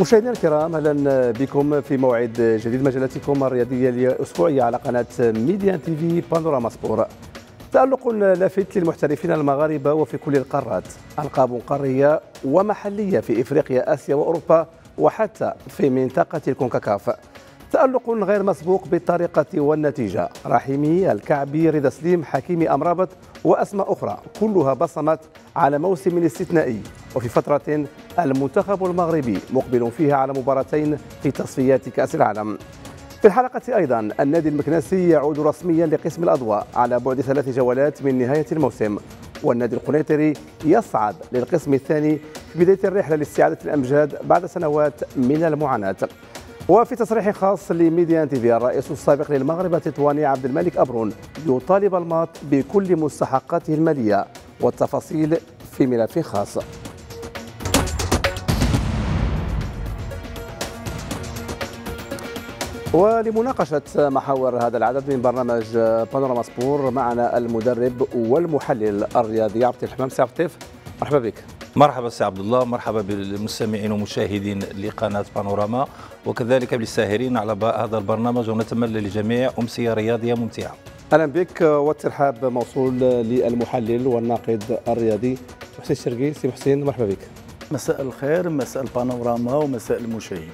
مشاهدينا الكرام اهلا بكم في موعد جديد مجلتكم الرياضيه الاسبوعيه على قناه ميديا تي في بانوراما سبور تألق لافت للمحترفين المغاربه وفي كل القارات ألقاب قاريه ومحليه في افريقيا اسيا واوروبا وحتى في منطقه الكونكاكاف تألق غير مسبوق بالطريقة والنتيجة رحيمي الكعبي رضا سليم حكيمي أمرابط وأسماء أخرى كلها بصمت على موسم استثنائي وفي فترة المنتخب المغربي مقبل فيها على مباراتين في تصفيات كأس العالم في الحلقة أيضا النادي المكنسي يعود رسميا لقسم الأضواء على بعد ثلاث جولات من نهاية الموسم والنادي القنيطري يصعد للقسم الثاني في بداية الرحلة لاستعادة الأمجاد بعد سنوات من المعاناة وفي تصريح خاص تي تيفي الرئيس السابق للمغرب التطواني عبد الملك أبرون يطالب الماط بكل مستحقاته المالية والتفاصيل في ملف خاص ولمناقشة محاور هذا العدد من برنامج بانوراما سبور معنا المدرب والمحلل الرياضي عبد الحمام سي مرحبا بك مرحبا سي عبد الله مرحبا بالمستمعين ومشاهدين لقناه بانوراما وكذلك بالساهرين على هذا البرنامج ونتمنى للجميع امسيه رياضيه ممتعه اهلا بك والترحاب موصول للمحلل والناقد الرياضي حسين الشرقي سي حسين مرحبا بك مساء الخير مساء البانوراما ومساء المشاهدين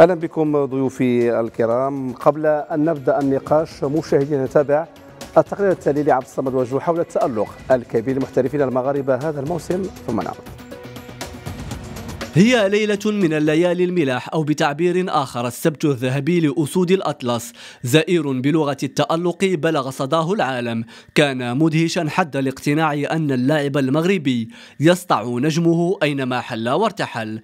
اهلا بكم ضيوفي الكرام قبل ان نبدا النقاش مشاهدينا نتابع التقرير التالي لعبد الصمد وجو حول التألق الكبير للمحترفين المغاربة هذا الموسم ثم نعود هي ليلة من الليالي الملاح أو بتعبير آخر السبت الذهبي لأسود الأطلس زئير بلغة التألق بلغ صداه العالم كان مدهشا حد الاقتناع أن اللاعب المغربي يسطع نجمه أينما حل وارتحل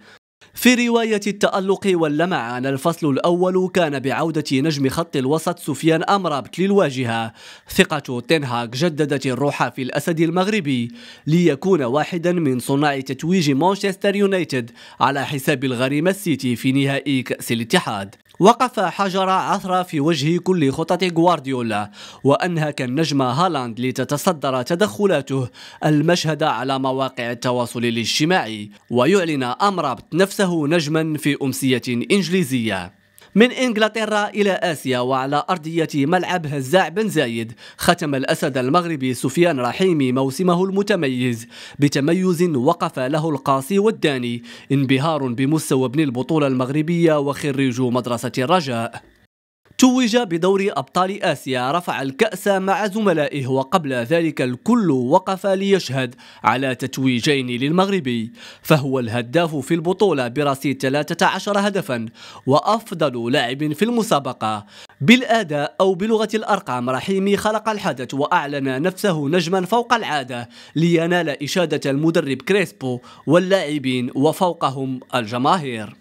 في رواية التألق واللمعان الفصل الأول كان بعودة نجم خط الوسط سفيان أمرابت للواجهة ثقة تنهاك جددت الروح في الأسد المغربي ليكون واحدا من صناع تتويج مانشستر يونايتد على حساب الغريم السيتي في نهائي كأس الاتحاد وقف حجر عثرة في وجه كل خطط غوارديولا وأنهك النجم هالاند لتتصدر تدخلاته المشهد على مواقع التواصل الاجتماعي ويعلن أمرابت نفسه له نجما في أمسية إنجليزية من إنجلترا إلى آسيا وعلى أرضية ملعب هزاع بن زايد ختم الأسد المغربي سفيان رحيمي موسمه المتميز بتميز وقف له القاصي والداني انبهار بمستوى ابن البطولة المغربية وخريج مدرسة الرجاء توج بدور أبطال آسيا رفع الكأس مع زملائه وقبل ذلك الكل وقف ليشهد على تتويجين للمغربي فهو الهداف في البطولة برصيد 13 هدفا وأفضل لاعب في المسابقة بالأداء أو بلغة الأرقام رحيمي خلق الحدث وأعلن نفسه نجما فوق العادة لينال إشادة المدرب كريسبو واللاعبين وفوقهم الجماهير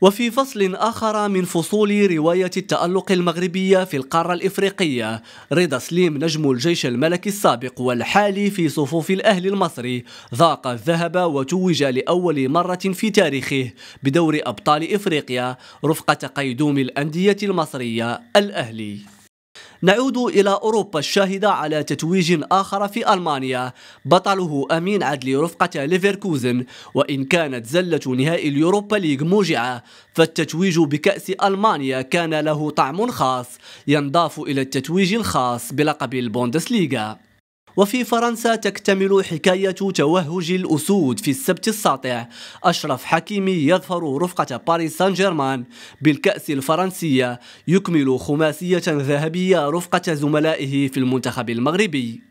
وفي فصل آخر من فصول رواية التألق المغربية في القارة الإفريقية رضا سليم نجم الجيش الملكي السابق والحالي في صفوف الأهل المصري ذاق الذهب وتوج لأول مرة في تاريخه بدور أبطال إفريقيا رفقة قيدوم الأندية المصرية الأهلي نعود إلى أوروبا الشاهدة على تتويج آخر في ألمانيا بطله أمين عدلي رفقة ليفركوزن وإن كانت زلة نهائي اليوروبا ليغ موجعة فالتتويج بكأس ألمانيا كان له طعم خاص ينضاف إلى التتويج الخاص بلقب البوندسليغا وفي فرنسا تكتمل حكاية توهج الأسود في السبت الساطع أشرف حكيمي يظهر رفقة باريس سان جيرمان بالكأس الفرنسية يكمل خماسية ذهبية رفقة زملائه في المنتخب المغربي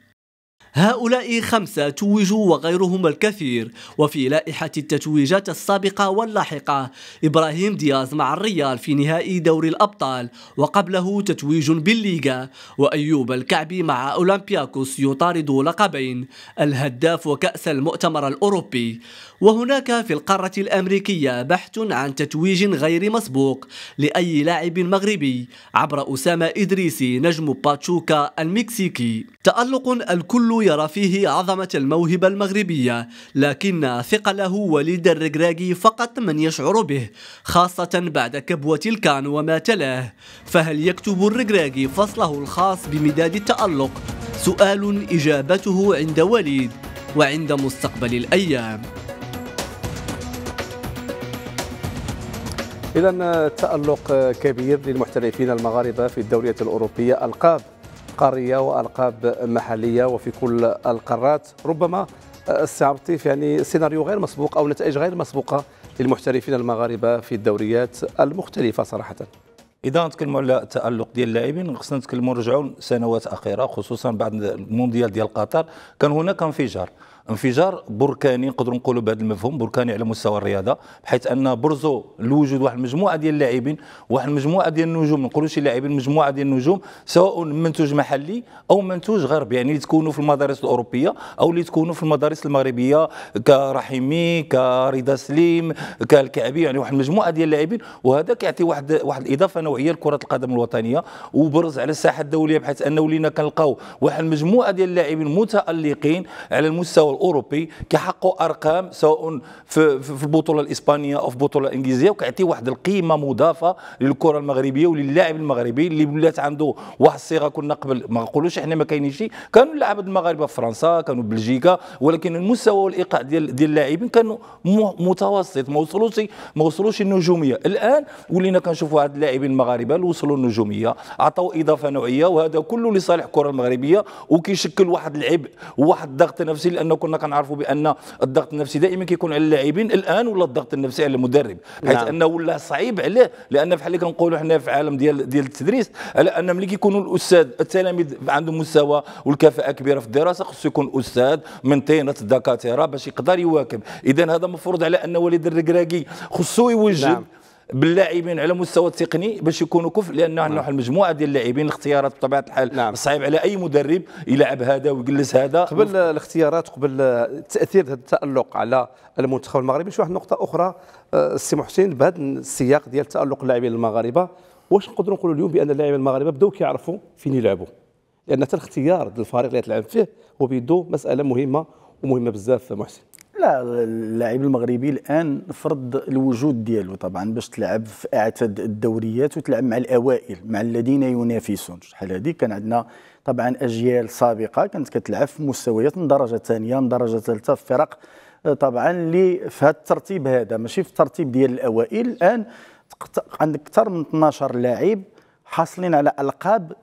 هؤلاء خمسة توجوا وغيرهم الكثير وفي لائحة التتويجات السابقة واللاحقة إبراهيم دياز مع الريال في نهائي دوري الأبطال وقبله تتويج بالليغا وأيوب الكعبي مع أولمبياكوس يطارد لقبين الهداف وكأس المؤتمر الأوروبي وهناك في القارة الأمريكية بحث عن تتويج غير مسبوق لأي لاعب مغربي عبر أسامة إدريسي نجم باتشوكا المكسيكي تألق الكل يرى فيه عظمة الموهبة المغربية لكن ثقله وليد الركراكي فقط من يشعر به خاصة بعد كبوة الكان وما تلاه فهل يكتب الركراكي فصله الخاص بمداد التألق سؤال إجابته عند وليد وعند مستقبل الأيام إذا تألق كبير للمحترفين المغاربة في الدورية الأوروبية ألقاب قاريه والقاب محليه وفي كل القارات ربما السي في يعني سيناريو غير مسبوق او نتائج غير مسبوقه للمحترفين المغاربه في الدوريات المختلفه صراحه اذا نتكلموا على التالق ديال اللاعبين خصنا نتكلموا نرجعوا سنوات اخيره خصوصا بعد المونديال ديال قطر كان هناك انفجار انفجار بركاني نقدروا نقولوا بهذا المفهوم بركاني على مستوى الرياضه بحيث ان برزو لوجود واحد المجموعه ديال اللاعبين واحد المجموعه ديال النجوم ما نقولوش اللاعبين مجموعه ديال النجوم سواء منتوج محلي او منتوج غربي يعني اللي تكونوا في المدارس الاوروبيه او اللي تكونوا في المدارس المغربيه كرحيمي كرضا سليم كالكعبي يعني واحد المجموعه ديال اللاعبين وهذا كيعطي واحد واحد الاضافه نوعيه لكره القدم الوطنيه وبرز على الساحه الدوليه بحيث ان ولينا كنلقاو واحد المجموعه ديال اللاعبين متالقين على المستوى الاوروبي كيحققوا ارقام سواء في, في البطوله الاسبانيه او في البطوله الانجليزيه وكيعطي واحد القيمه مضافه للكره المغربيه وللاعب المغربي اللي ولات عنده واحد الصيغه كنا قبل ما نقولوش احنا ما كاينينش كانوا اللاعب المغاربه في فرنسا كانوا بلجيكا ولكن المستوى والايقاع ديال ديال اللاعبين كانوا متوسط ما وصلوش ما وصلوش النجوميه الان ولينا كنشوفوا هاد اللاعبين المغاربه اللي وصلوا النجوميه عطاو اضافه نوعيه وهذا كله لصالح الكره المغربيه وكيشكل واحد العبء وواحد الضغط نفسي لانه كنا كنعرفوا بان الضغط النفسي دائما كيكون على اللاعبين الان ولا الضغط النفسي على المدرب حيث نعم. انه ولا صعيب عليه لان بحال اللي كنقولوا حنا في عالم ديال ديال التدريس على ان ملي كيكونوا الاستاذ التلاميذ عندهم مستوى والكفاءه كبيره في الدراسه خصو يكون استاذ من طينه الدكاتره باش يقدر يواكب اذا هذا مفروض على ان وليد الركراكي خصو يوجه نعم. باللاعبين على مستوى تقني باش يكونوا كفء لان نعم. نحن مجموعه ديال اللاعبين الاختيارات بطبيعه الحال نعم. صعيب على اي مدرب يلعب هذا ويجلس هذا قبل الاختيارات قبل تاثير هذا التالق على المنتخب المغربي شي واحد النقطه اخرى آه، السي محسن بهذا السياق ديال تالق اللاعبين المغاربه واش نقدروا نقولوا اليوم بان اللاعبين المغاربه بداو كيعرفوا فين يلعبوا لان حتى الاختيار ديال الفريق اللي تلعب فيه هو بيدو مساله مهمه ومهمه بزاف محسن لا اللاعب المغربي الان فرض الوجود ديالو طبعا باش تلعب في اعتد الدوريات وتلعب مع الاوائل مع الذين ينافسون شحال هذه كان عندنا طبعا اجيال سابقه كانت كتلعب في مستويات من درجه ثانيه من درجه ثالثه في فرق آه، طبعا اللي في هذا الترتيب هذا ماشي في الترتيب ديال الاوائل الان عندك اكثر من 12 لاعب حاصلين على القاب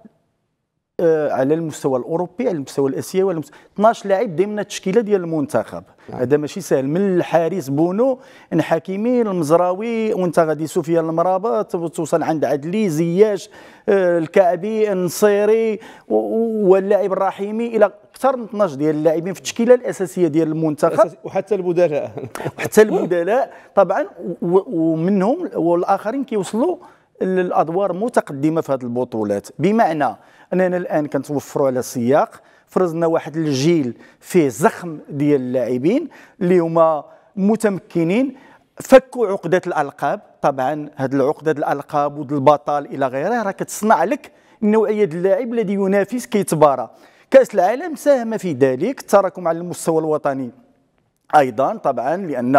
آه، على المستوى الاوروبي على المستوى الاسيوي على المستوى 12 لاعب ضمن التشكيله ديال المنتخب نعم. هذا ماشي سهل من الحارس بونو حكيمي المزراوي وانت غادي سفيان المرابط توصل عند عدلي زياش آه، الكعبي النصيري واللاعب الرحيمي الى اكثر من 12 ديال اللاعبين في التشكيله الاساسيه ديال المنتخب وحتى البدلاء وحتى البدلاء طبعا ومنهم والاخرين كيوصلوا للادوار متقدمه في هذه البطولات بمعنى اننا الان كنتوفروا على سياق فرزنا واحد الجيل فيه زخم ديال اللاعبين اللي هما متمكنين فكوا عقده الالقاب طبعا هاد العقده الالقاب ود البطل الى غيره راه كتصنع لك نوعيه اللاعب الذي ينافس كيتبارى كاس العالم ساهم في ذلك التراكم على المستوى الوطني ايضا طبعا لان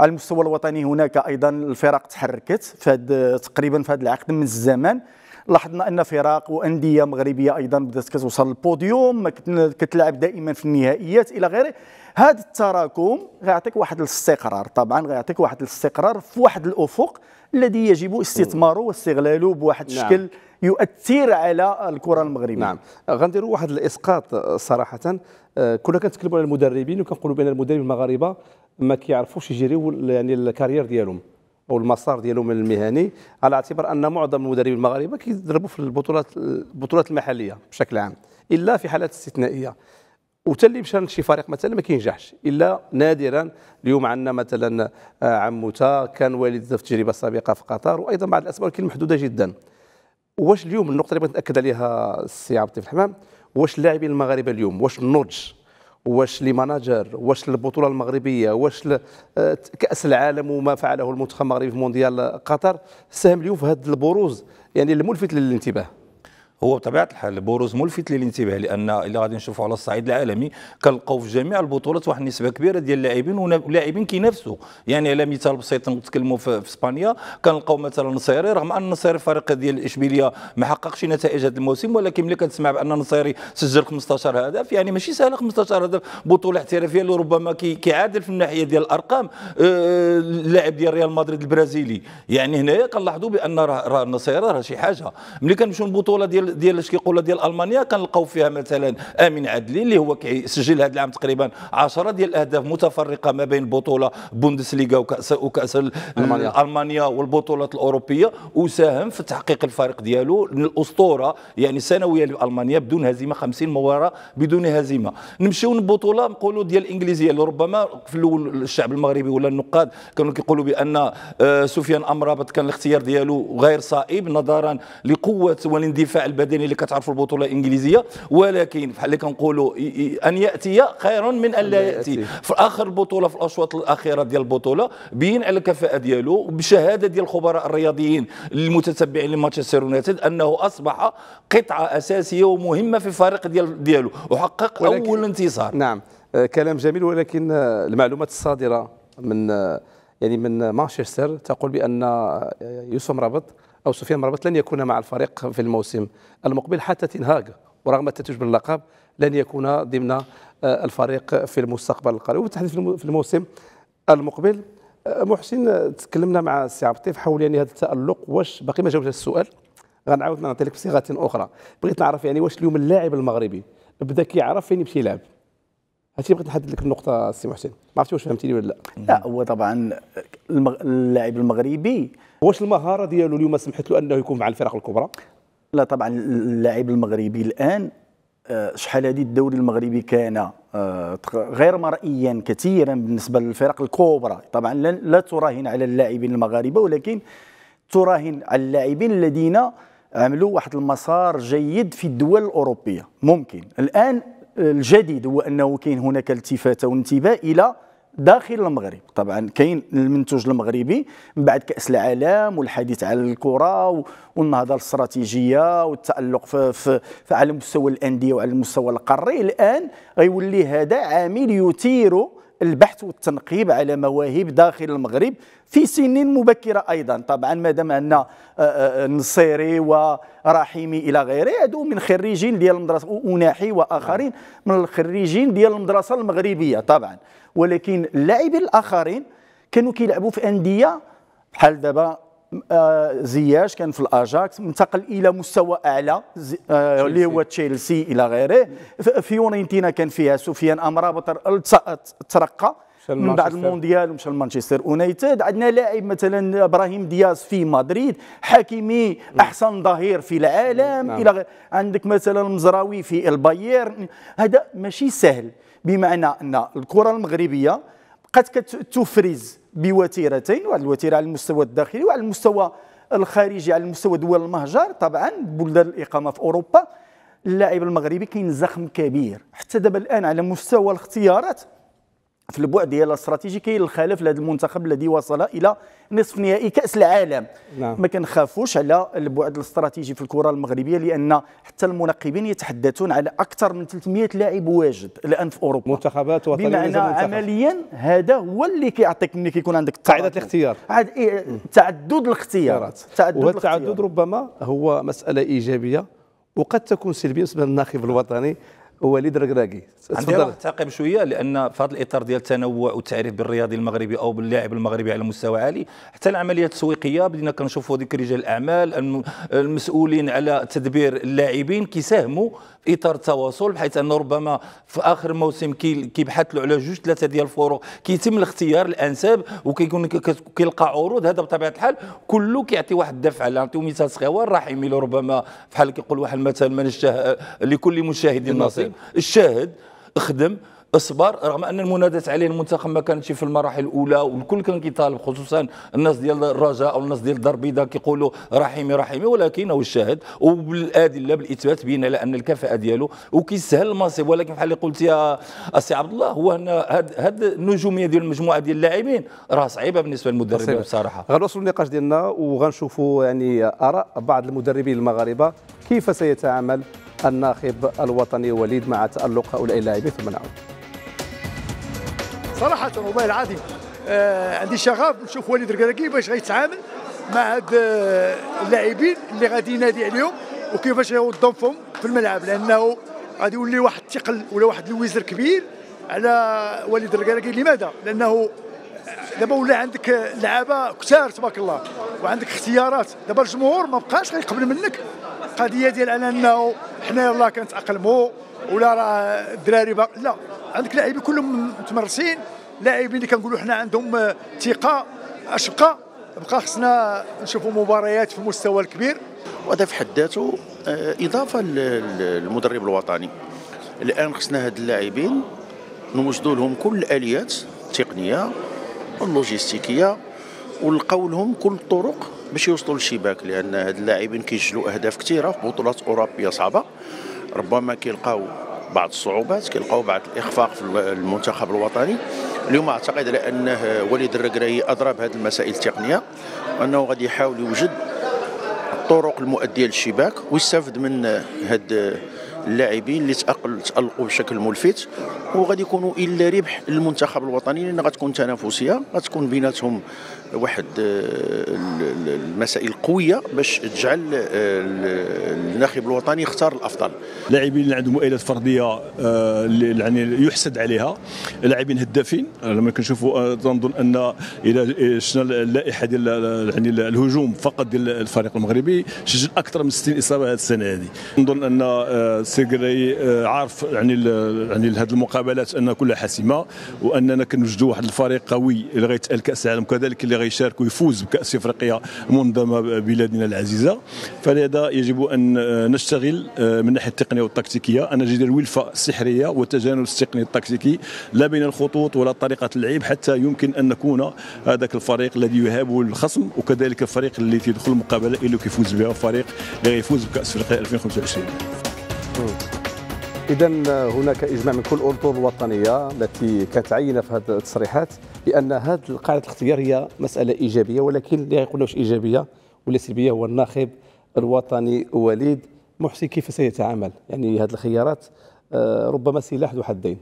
على المستوى الوطني هناك ايضا الفرق تحركت فهاد تقريبا في هذا العقد من الزمان لاحظنا ان فرق وانديه مغربيه ايضا بدات كتوصل للبوديوم كتلعب دائما في النهائيات الى غيره هذا التراكم غيعطيك واحد الاستقرار طبعا غيعطيك واحد الاستقرار في واحد الافق الذي يجب استثماره واستغلاله بواحد نعم. الشكل نعم. يؤثر على الكره المغربيه نعم غنديروا واحد الاسقاط صراحه آه، كنا كنتكلموا على المدربين وكنقولوا بان المدربين المغاربه ما كيعرفوش يجريو يعني الكارير ديالهم او المسار ديالهم المهني على اعتبار ان معظم المدربين المغاربه كيدربوا في البطولات البطولات المحليه بشكل عام الا في حالات استثنائيه وتا اللي مشى لشي فريق مثلا ما كينجحش الا نادرا اليوم عندنا مثلا آه، عموته كان والد في تجربه سابقه في قطر وايضا بعض الاسباب كاين محدوده جدا واش اليوم النقطه اللي بغيت ناكد عليها السي عبد الحمام واش اللاعبين المغاربه اليوم واش النضج واش لمناجر واش البطوله المغربيه واش آه، كاس العالم وما فعله المنتخب المغربي في مونديال قطر ساهم اليوم في هذا البروز يعني الملفت للانتباه هو بطبيعه الحال بروز ملفت للانتباه لان اللي غادي نشوفوا على الصعيد العالمي كنلقاو في جميع البطولات واحد النسبه كبيره ديال اللاعبين ولاعبين كينافسوا يعني على مثال بسيط نتكلموا في اسبانيا كنلقاو مثلا النصيري رغم ان النصيري فريق ديال اشبيليا ما حققش نتائج هذا الموسم ولكن ملي كتسمع بان النصيري سجل 15 هدف يعني ماشي سهل 15 هدف بطوله احترافيه اللي ربما كيعادل في الناحيه ديال الارقام آه، اللاعب ديال ريال مدريد البرازيلي يعني هنايا كنلاحظوا بان راه النصيري راه شي حاجه ملي كنمشيو للبطوله ديال ديال ديال اش كيقولوا ديال المانيا كنلقاو فيها مثلا امين عدلي اللي هو كيسجل هذا العام تقريبا 10 ديال الاهداف متفرقه ما بين بطوله بوندسليغا وكاس وكاس المانيا, ألمانيا والبطولات الاوروبيه وساهم في تحقيق الفريق ديالو الاسطوره يعني سنويه لالمانيا بدون هزيمه 50 مباراه بدون هزيمه نمشيو للبطوله نقولوا ديال الانجليزيه اللي ربما في الاول الشعب المغربي ولا النقاد كانوا كيقولوا بان آه، سفيان امرابط كان الاختيار ديالو غير صائب نظرا لقوه والاندفاع البدني اللي كتعرفوا البطوله الانجليزيه ولكن بحال اللي كنقولوا ان ياتي خير من ان لا ياتي في اخر بطوله في الاشواط الاخيره ديال البطوله بين على الكفاءه ديالو بشهاده ديال الخبراء الرياضيين المتتبعين لمانشستر يونايتد انه اصبح قطعه اساسيه ومهمه في الفريق ديال ديالو وحقق اول انتصار نعم آه، كلام جميل ولكن آه، المعلومات الصادره من آه، يعني من مانشستر تقول بان يوسف مرابط أو سفيان مرابط لن يكون مع الفريق في الموسم المقبل حتى تنهاج ورغم التتويج باللقب لن يكون ضمن آه، الفريق في المستقبل القريب وبالتحديد في الموسم المقبل آه، محسن تكلمنا مع السي عبد حول يعني هذا التألق واش باقي ما جاوبش السؤال غنعاود نعطي لك بصيغه اخرى بغيت نعرف يعني واش اليوم اللاعب المغربي بدا كيعرف فين يمشي يلعب هادشي بغيت نحدد لك النقطه سي محسن ما عرفتش واش فهمتيني ولا لا لا هو طبعا المغ... اللاعب المغربي واش المهاره ديالو اليوم سمحت له انه يكون مع الفرق الكبرى لا طبعا اللاعب المغربي الان آه، شحال هذه الدوري المغربي كان آه، غير مرئيا كثيرا بالنسبه للفرق الكبرى طبعا لا تراهن على اللاعبين المغاربه ولكن تراهن على اللاعبين الذين عملوا واحد المسار جيد في الدول الاوروبيه ممكن الان الجديد هو انه كاين هناك التفاته وانتباه الى داخل المغرب طبعا كاين المنتوج المغربي من بعد كاس العالم والحديث على الكره والنهضه الاستراتيجيه والتالق في, في, في على مستوى الانديه وعلى المستوى القاري الان غيولي هذا عامل يثير البحث والتنقيب على مواهب داخل المغرب في سنين مبكره ايضا طبعا ما دام عندنا آه، آه، آه، نصيري ورحيمي الى غيره هادو من خريجين ديال المدرسه وناحي واخرين من الخريجين ديال المدرسه المغربيه طبعا ولكن اللاعبين الاخرين كانوا كيلعبوا في انديه بحال دابا آه، زياش كان في الاجاكس انتقل الى مستوى اعلى آه، اللي هو تشيلسي الى غيره فيورنتينا كان فيها سفيان امرابط ترقى من بعد المونديال ومشى لمانشستر يونايتد عندنا لاعب مثلا ابراهيم دياز في مدريد حكيمي احسن ظهير في العالم نعم. الى غير عندك مثلا المزراوي في البايرن هذا ماشي سهل بمعنى ان الكره المغربيه قد تفرز بوتيرتين واحد الوتيره على المستوى الداخلي وعلى المستوى الخارجي على المستوى دول المهجر طبعا بلدان الاقامه في اوروبا اللاعب المغربي كاين زخم كبير حتى دابا الان على مستوى الاختيارات في البعد ديال الاستراتيجي كاين الخلف لهذا المنتخب الذي وصل الى نصف نهائي كاس العالم نعم. ما كنخافوش على البعد الاستراتيجي في الكره المغربيه لان حتى المنقبين يتحدثون على اكثر من 300 لاعب واجد الان في اوروبا منتخبات وطنيه بمعنى عمليا هذا هو اللي كيعطيك ملي كيكون عندك قاعده الاختيار عاد إيه تعدد الاختيارات تعدد وهذا التعدد ربما هو مساله ايجابيه وقد تكون سلبيه بالنسبه للناخب الوطني وليد ركراكي عندي تعقب شويه لان في هذا الاطار ديال التنوع والتعريف بالرياضي المغربي او باللاعب المغربي على مستوى عالي حتى العمليه التسويقيه بدينا كنشوفوا ديك رجال الاعمال المسؤولين على تدبير اللاعبين كيساهموا اطار التواصل بحيث انه ربما في اخر موسم كيبحث له على جوج ثلاثه ديال الفروق كيتم الاختيار الانساب وكيكون كيلقى عروض هذا بطبيعه الحال كله كيعطي واحد الدفعه نعطيو مثال صغير راح يميل ربما بحال كيقول واحد المثل من الشاهد لكل مشاهد نصيب الشاهد خدم اصبر رغم ان المنادات عليه المنتخب ما كانتش في المراحل الاولى والكل كان كيطالب خصوصا الناس ديال الرجاء او الناس ديال الدار البيضاء كيقولوا رحيمي رحيمي ولكن هو الشاهد وبالادله بالاثبات بين على ان الكفاءه ديالو وكيسهل المنصب ولكن بحال اللي قلت يا السي عبد الله هو ان هاد, هاد النجوميه ديال المجموعه ديال اللاعبين راه صعيبه بالنسبه للمدربين بصراحه غنوصلوا للنقاش ديالنا وغنشوفوا يعني اراء بعض المدربين المغاربه كيف سيتعامل الناخب الوطني وليد مع تألق هؤلاء اللاعبين ثم نعود صراحه والله العظيم آه عندي شغف نشوف وليد الكراكي باش غيتعامل مع هاد آه، اللاعبين اللي غادي ينادي عليهم وكيفاش غيوظفهم في الملعب لانه غادي يولي واحد الثقل ولا واحد الوزر كبير على وليد الكراكي لماذا؟ لانه آه، دابا ولا عندك لعابه كثار تبارك الله وعندك اختيارات دابا الجمهور ما بقاش غيقبل منك قضيه ديال على انه حنا يلاه كنتاقلموا ولا راه الدراري لا عندك لاعبين كلهم متمرسين لاعبين اللي كنقولوا حنا عندهم آه، ثقه اشقى بقى خصنا نشوفوا مباريات في المستوى الكبير وهذا في حد ذاته آه، اضافه للمدرب الوطني الان خصنا هاد اللاعبين نوجدوا لهم كل الاليات التقنيه واللوجيستيكيه ونلقاو لهم كل الطرق باش يوصلوا للشباك لان هاد اللاعبين كيسجلوا اهداف كثيره في بطولات اوروبيه صعبه ربما كيلقاو بعض الصعوبات كيلقاو بعض الاخفاق في المنتخب الوطني اليوم اعتقد على انه وليد الركراي ادرى بهذه المسائل التقنيه وانه غادي يحاول يوجد الطرق المؤديه للشباك ويستافد من هاد اللاعبين اللي تأقل تألقوا بشكل ملفت وغادي يكونوا الا ربح للمنتخب الوطني لان غتكون تنافسيه غتكون بيناتهم واحد آه، المسائل قويه باش تجعل آه، الناخب الوطني يختار الافضل لاعبين اللي عندهم مؤهلات فرديه آه، يعني يحسد عليها لاعبين هدافين لما كنشوفوا تنظن ان الى شنا اللائحه ديال يعني الهجوم فقط ديال الفريق المغربي سجل اكثر من 60 اصابه هذه السنه هذه نظن ان سيغري عارف يعني يعني هذه المقابلات ان كلها حاسمه واننا كنوجدوا واحد الفريق قوي اللي غيتال كاس العالم كذلك اللي غيشارك ويفوز بكاس افريقيا منظمه بلادنا العزيزه فلهذا يجب ان نشتغل آه، من ناحيه التقنيه والتكتيكيه ان نجد الولفه السحريه والتجانس التقني التكتيكي لا بين الخطوط ولا طريقه اللعب حتى يمكن ان نكون هذاك الفريق الذي يهاب الخصم وكذلك الفريق اللي تيدخل المقابله اللي كيفوز بها فريق اللي يفوز بكاس افريقيا 2025 اذا هناك اجماع من كل الاردن الوطنيه التي كانت عينه في هذه التصريحات لان هذه القاعده الاختيار هي مساله ايجابيه ولكن اللي واش ايجابيه ولا سلبيه هو الناخب الوطني وليد محسن كيف سيتعامل يعني هذه الخيارات آه، ربما سلاح ذو حدين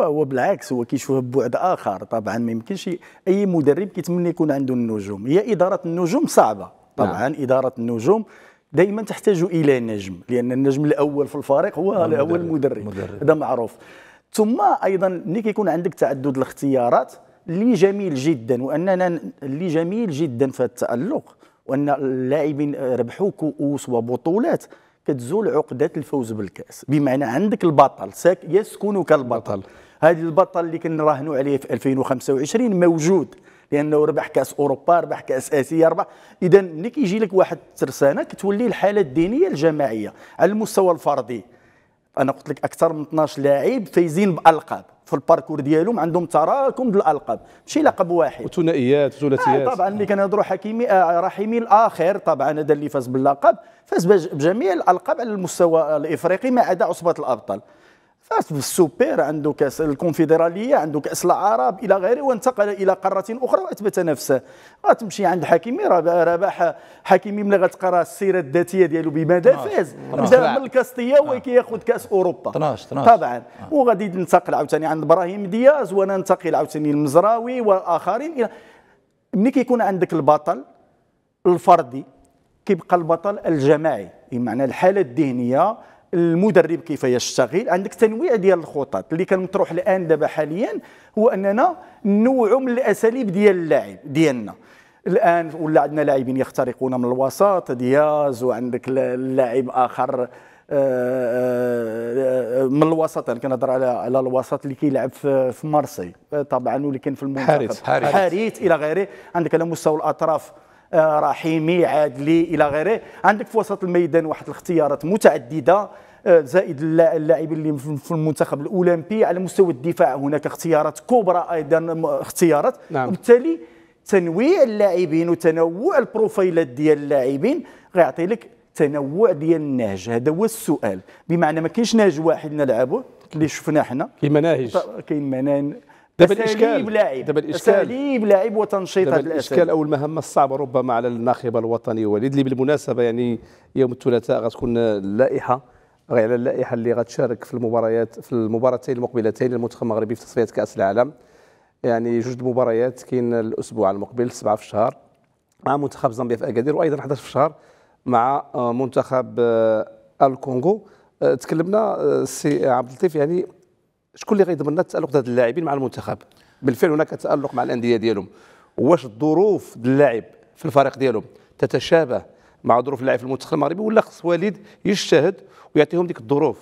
هو بالعكس هو كيشوفها ببعد اخر طبعا ما يمكنش اي مدرب كيتمنى يكون عنده النجوم هي اداره النجوم صعبه نعم. طبعا نعم. اداره النجوم دائما تحتاج الى نجم لان النجم الاول في الفريق هو الاول المدرب هذا معروف ثم ايضا ملي كيكون عندك تعدد الاختيارات اللي جميل جدا واننا اللي جميل جدا في التالق وان اللاعبين ربحوا كؤوس وبطولات كتزول عقده الفوز بالكاس بمعنى عندك البطل ساك يسكنك البطل هذا البطل اللي كنراهنوا عليه في 2025 موجود لانه ربح كاس اوروبا ربح كاس اسيا ربح اذا ملي كيجي لك واحد الترسانه كتولي الحاله الدينيه الجماعيه على المستوى الفردي انا قلت لك اكثر من 12 لاعب فايزين بالقاب في الباركور ديالهم عندهم تراكم ديال الالقاب ماشي لقب واحد وثنائيات وثلاثيات آه طبعا اللي كنهضروا حكيمي آه رحيمي الاخر طبعا هذا اللي فاز باللقب فاز بجميع الالقاب على المستوى الافريقي ما عدا عصبه الابطال فاس في السوبر عنده كاس الكونفدراليه عنده كاس العرب الى غيره وانتقل الى قاره اخرى واثبت نفسه غتمشي عند حكيمي رباح حكيمي ملي غتقرا السيره الذاتيه ديالو بماذا فاز بدا من الكاستيه آه. وهو كياخذ كاس اوروبا 12 12 طبعا آه. وغادي ننتقل عاوتاني عند ابراهيم دياز وانا ننتقل عاوتاني المزراوي والاخرين الى ملي كيكون عندك البطل الفردي كيبقى البطل الجماعي بمعنى الحاله الذهنيه المدرب كيف يشتغل عندك تنويع ديال الخطط اللي كان مطروح الان دابا حاليا هو اننا نوعوا من الاساليب ديال اللاعب ديالنا الان ولا عندنا لاعبين يخترقون من الوسط دياز وعندك اللاعب اخر آه، آه، من الوسط انا يعني كنهضر على على الوسط اللي كيلعب في في مارسي طبعا واللي كان في المنتخب حارث حارث الى غيره عندك على مستوى الاطراف رحيمي عادلي الى غيره عندك في وسط الميدان واحد الاختيارات متعدده آه، زائد اللاعبين اللي في المنتخب الاولمبي على مستوى الدفاع هناك اختيارات كبرى ايضا اختيارات نعم. وبالتالي تنويع اللاعبين وتنوع البروفايلات ديال اللاعبين غيعطي لك تنوع ديال النهج هذا هو السؤال بمعنى ما كاينش نهج واحد نلعبه اللي شفناه حنا كاين مناهج كاين مناهج دابا الاشكال دابا الاشكال اساليب لاعب وتنشيط هذا الاشكال او المهمه الصعبه ربما على الناخب الوطني وليد اللي بالمناسبه يعني يوم الثلاثاء غتكون اللائحه غير على اللائحه اللي غتشارك في المباريات في المباراتين المقبلتين للمنتخب المغربي في تصفيات كاس العالم يعني جوج مباريات كاين الاسبوع المقبل سبعه في الشهر مع منتخب زامبيا في اكادير وايضا 11 في الشهر مع آه، منتخب آه، الكونغو آه، تكلمنا سي عبد اللطيف يعني شكون اللي غيضمن لنا التالق هاد اللاعبين مع المنتخب بالفعل هناك تالق مع الانديه ديالهم واش الظروف اللاعب في الفريق ديالهم تتشابه مع ظروف اللاعب في المنتخب المغربي ولا خص وليد يجتهد ويعطيهم ديك الظروف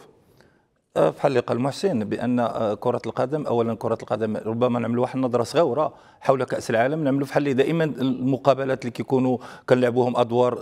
أه، بحال اللي قال محسن بان أه، كره القدم اولا كره القدم ربما نعملوا واحد النظره صغيره حول كاس العالم نعملوا بحال اللي دائما المقابلات اللي كيكونوا كنلعبوهم ادوار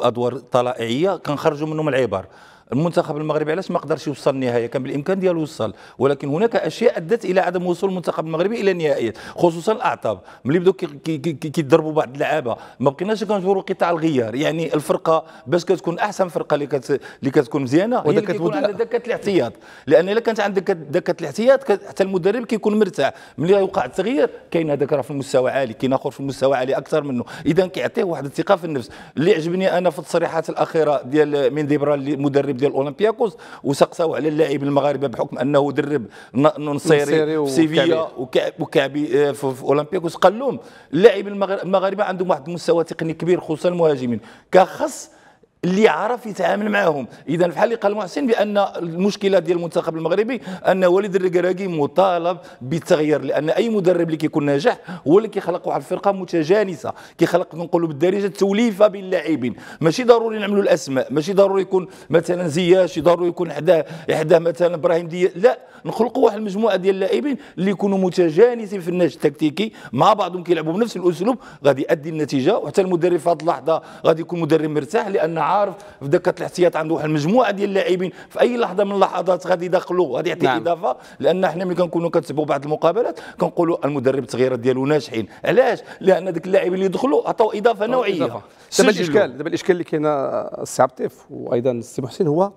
ادوار طلائعيه كنخرجوا منهم العبر المنتخب المغربي علاش ما قدرش يوصل النهاية كان بالإمكان ديالو يوصل ولكن هناك أشياء أدت إلى عدم وصول المنتخب المغربي إلى النهائيات خصوصا الأعطاب ملي بداو كيضربوا بعض اللعابة ما بقيناش كنجبروا قطاع الغيار يعني الفرقة باش كتكون أحسن فرقة اللي كت... اللي كتكون مزيانة هي كتكون عندها دكة الاحتياط لأن إلا كانت عندك دكة الاحتياط حتى المدرب كيكون مرتاح ملي يوقع التغيير كاين هذاك راه في المستوى عالي كاين اخر في المستوى عالي اكثر منه اذا كيعطيه واحد الثقه في النفس اللي عجبني انا في التصريحات الاخيره ديال مين برا المدرب ديال اولمبياكوس وسقساو على اللاعب المغاربه بحكم انه درب نصيري في سيفيا وكعبي آه، في اولمبياكوس قال لهم اللاعب المغاربه عندهم واحد المستوى تقني كبير خصوصا المهاجمين كخص خص اللي عرف يتعامل معاهم اذا في اللي قال محسن بان المشكله ديال المنتخب المغربي ان وليد الركراكي مطالب بالتغيير لان اي مدرب اللي كيكون ناجح هو اللي كيخلق واحد الفرقه متجانسه كيخلق نقولوا بالدارجه توليفه بين اللاعبين ماشي ضروري نعملوا الاسماء ماشي ضروري يكون مثلا زياش ضروري يكون حداه حداه مثلا ابراهيم دي لا نخلقوا واحد المجموعه ديال اللاعبين اللي يكونوا متجانسين في النهج التكتيكي مع بعضهم كيلعبوا بنفس الاسلوب غادي يؤدي النتيجه وحتى المدرب في هذه اللحظه غادي يكون مدرب مرتاح لان عارف في دكه الاحتياط عنده واحد المجموعه ديال اللاعبين في اي لحظه من اللحظات غادي يدخلوا غادي يعطي نعم. اضافه لان احنا ملي كنكونوا كنتبعوا بعض المقابلات كنقولوا المدرب التغييرات ديالو ناجحين علاش لان ذاك اللاعب اللي دخلوا عطاو اضافه نوعيه دابا الاشكال دابا الاشكال اللي كاين آه، السي عبطيف وايضا السي محسن هو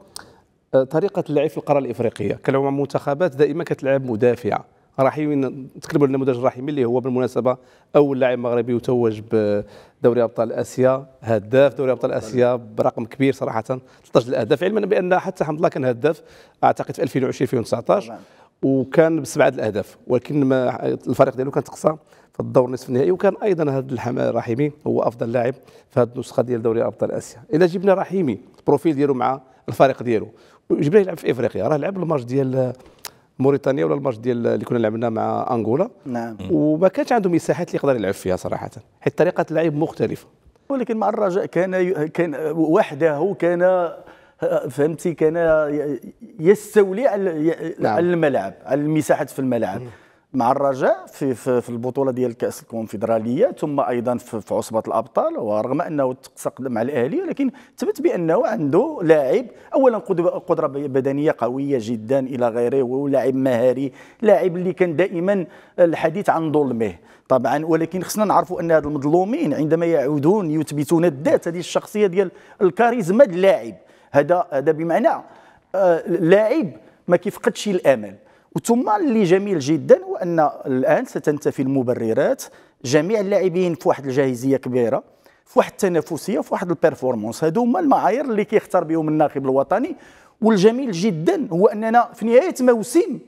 آه، طريقه اللعب في القاره الافريقيه كلعب مع منتخبات دائما كتلعب مدافعه رحيمين تكلموا على النموذج الرحيمي اللي هو بالمناسبه اول لاعب مغربي يتوج بدوري ابطال اسيا هداف دوري ابطال اسيا برقم كبير صراحه 13 الاهداف علما بان حتى حمد الله كان هداف اعتقد في 2020 2019 وكان بسبعه الاهداف ولكن ما الفريق ديالو كان تقصى في الدور نصف النهائي وكان ايضا هذا الحمام الرحيمي هو افضل لاعب في هذه النسخه ديال دوري ابطال اسيا اذا جبنا رحيمي البروفيل ديالو مع الفريق ديالو جبناه يلعب في افريقيا راه لعب الماتش ديال موريتانيا ولا الماتش ديال اللي كنا لعبنا مع انغولا نعم وما كانش عنده مساحات اللي يقدر يلعب فيها صراحه حيت طريقه اللعب مختلفه ولكن مع الرجاء كان كان وحده كان فهمتي كان يستولي على نعم. الملعب على المساحات في الملعب مع الرجاء في في, البطوله ديال كاس الكونفدراليه ثم ايضا في, عصبه الابطال ورغم انه تقصق مع الاهلي ولكن ثبت بانه عنده لاعب اولا قدره بدنيه قويه جدا الى غيره ولاعب مهاري لاعب اللي كان دائما الحديث عن ظلمه طبعا ولكن خصنا نعرفوا ان هاد المظلومين عندما يعودون يثبتون الذات هذه الشخصيه ديال الكاريزما اللاعب هذا هذا بمعنى آه، لاعب ما كيفقدش الامل ثم اللي جميل جدا هو ان الان ستنتفي المبررات جميع اللاعبين في واحد الجاهزيه كبيره في واحد التنافسيه في واحد البيرفورمانس هادو هما المعايير اللي كيختار بهم الناخب الوطني والجميل جدا هو اننا في نهايه موسم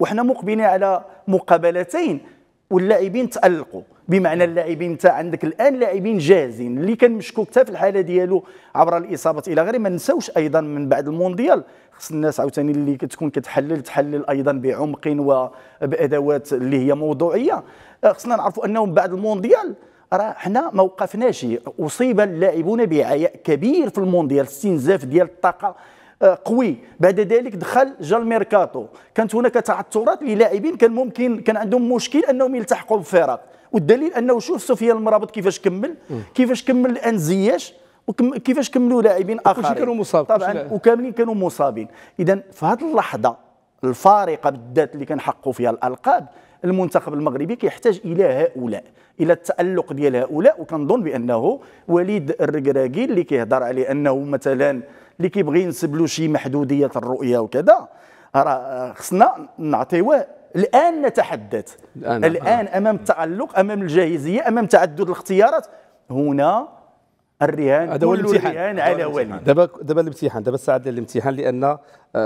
وحنا مقبلين على مقابلتين واللاعبين تالقوا بمعنى اللاعبين انت عندك الان لاعبين جاهزين اللي كان مشكوك حتى في الحاله ديالو عبر الاصابات الى غير ما نساوش ايضا من بعد المونديال خص الناس عاوتاني اللي كتكون كتحلل تحلل ايضا بعمق وبادوات اللي هي موضوعيه آه، خصنا نعرفوا انه من بعد المونديال راه حنا ما وقفناش اصيب اللاعبون بعياء كبير في المونديال استنزاف ديال الطاقه آه، قوي بعد ذلك دخل جا الميركاتو كانت هناك تعثرات للاعبين كان ممكن كان عندهم مشكل انهم يلتحقوا بفرق والدليل انه شوف سفيان المرابط كيفاش كمل كيفاش كمل الان زياش وكيفاش كملوا لاعبين اخرين كانوا مصابين طبعا وكاملين كانوا مصابين اذا في هذه اللحظه الفارقه بالذات اللي كنحققوا فيها الالقاب المنتخب المغربي كيحتاج الى هؤلاء الى التالق ديال هؤلاء وكنظن بانه وليد الركراكي اللي كيهضر عليه انه مثلا اللي كيبغي ينسب له شي محدوديه الرؤيه وكذا راه خصنا نعطيوه الان نتحدث الان, آه. الآن آه. امام التالق امام الجاهزيه امام تعدد الاختيارات هنا الرهان هذا هو الامتحان على والي دابا دابا الامتحان دابا الساعه ديال الامتحان لان آه،